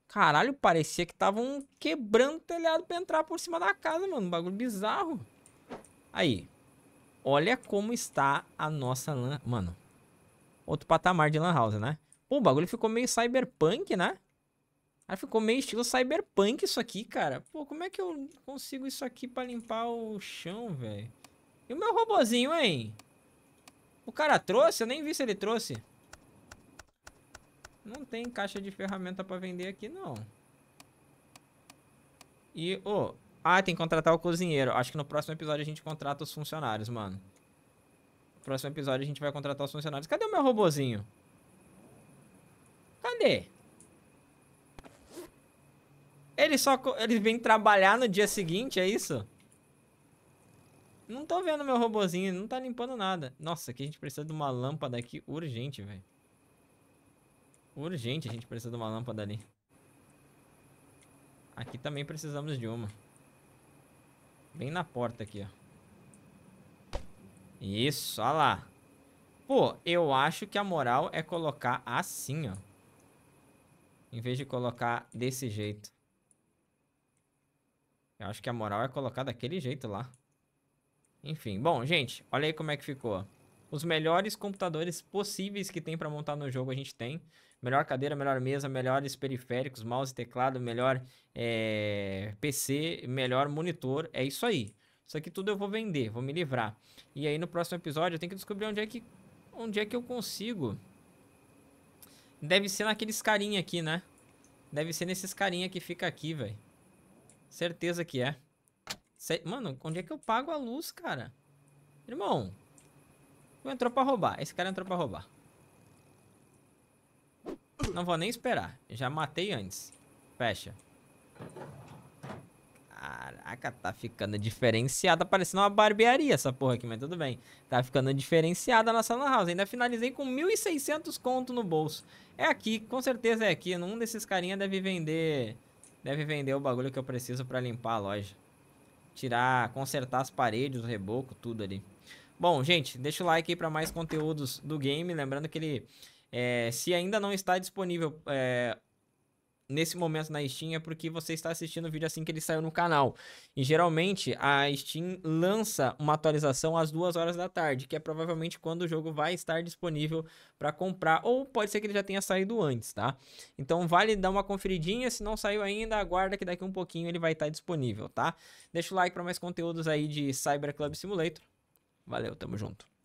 A: Caralho, parecia que estavam quebrando o telhado pra entrar por cima da casa, mano. Um bagulho bizarro. Aí. Olha como está a nossa lan. Mano. Outro patamar de lan house, né? Pô, o bagulho ficou meio cyberpunk, né? Ah, ficou meio estilo cyberpunk isso aqui, cara. Pô, como é que eu consigo isso aqui pra limpar o chão, velho? E o meu robozinho, hein? O cara trouxe? Eu nem vi se ele trouxe. Não tem caixa de ferramenta pra vender aqui, não. E, ô... Oh, ah, tem que contratar o cozinheiro. Acho que no próximo episódio a gente contrata os funcionários, mano. No próximo episódio a gente vai contratar os funcionários. Cadê o meu robozinho? entender. Ele só ele vem trabalhar no dia seguinte, é isso? Não tô vendo meu robozinho, não tá limpando nada. Nossa, aqui a gente precisa de uma lâmpada aqui urgente, velho. Urgente a gente precisa de uma lâmpada ali. Aqui também precisamos de uma. Bem na porta aqui, ó. Isso, olha lá. Pô, eu acho que a moral é colocar assim, ó. Em vez de colocar desse jeito. Eu acho que a moral é colocar daquele jeito lá. Enfim, bom, gente, olha aí como é que ficou. Os melhores computadores possíveis que tem para montar no jogo a gente tem. Melhor cadeira, melhor mesa, melhores periféricos, mouse, teclado, melhor é, PC, melhor monitor. É isso aí. Isso aqui tudo eu vou vender, vou me livrar. E aí no próximo episódio eu tenho que descobrir onde é que, onde é que eu consigo Deve ser naqueles carinha aqui, né? Deve ser nesses carinha que fica aqui, velho. Certeza que é. Mano, onde é que eu pago a luz, cara? Irmão. Entrou pra roubar. Esse cara entrou pra roubar. Não vou nem esperar. Já matei antes. Fecha. Caraca, tá ficando diferenciada. Parecendo uma barbearia essa porra aqui, mas tudo bem. Tá ficando diferenciada a nossa lan house. Ainda finalizei com 1.600 conto no bolso. É aqui, com certeza é aqui. Um desses carinha deve vender... Deve vender o bagulho que eu preciso pra limpar a loja. Tirar, consertar as paredes, o reboco, tudo ali. Bom, gente, deixa o like aí pra mais conteúdos do game. Lembrando que ele... É, se ainda não está disponível... É, nesse momento na Steam é porque você está assistindo o vídeo assim que ele saiu no canal. E geralmente a Steam lança uma atualização às duas horas da tarde, que é provavelmente quando o jogo vai estar disponível para comprar, ou pode ser que ele já tenha saído antes, tá? Então vale dar uma conferidinha, se não saiu ainda, aguarda que daqui um pouquinho ele vai estar disponível, tá? Deixa o like para mais conteúdos aí de Cyber Club Simulator. Valeu, tamo junto.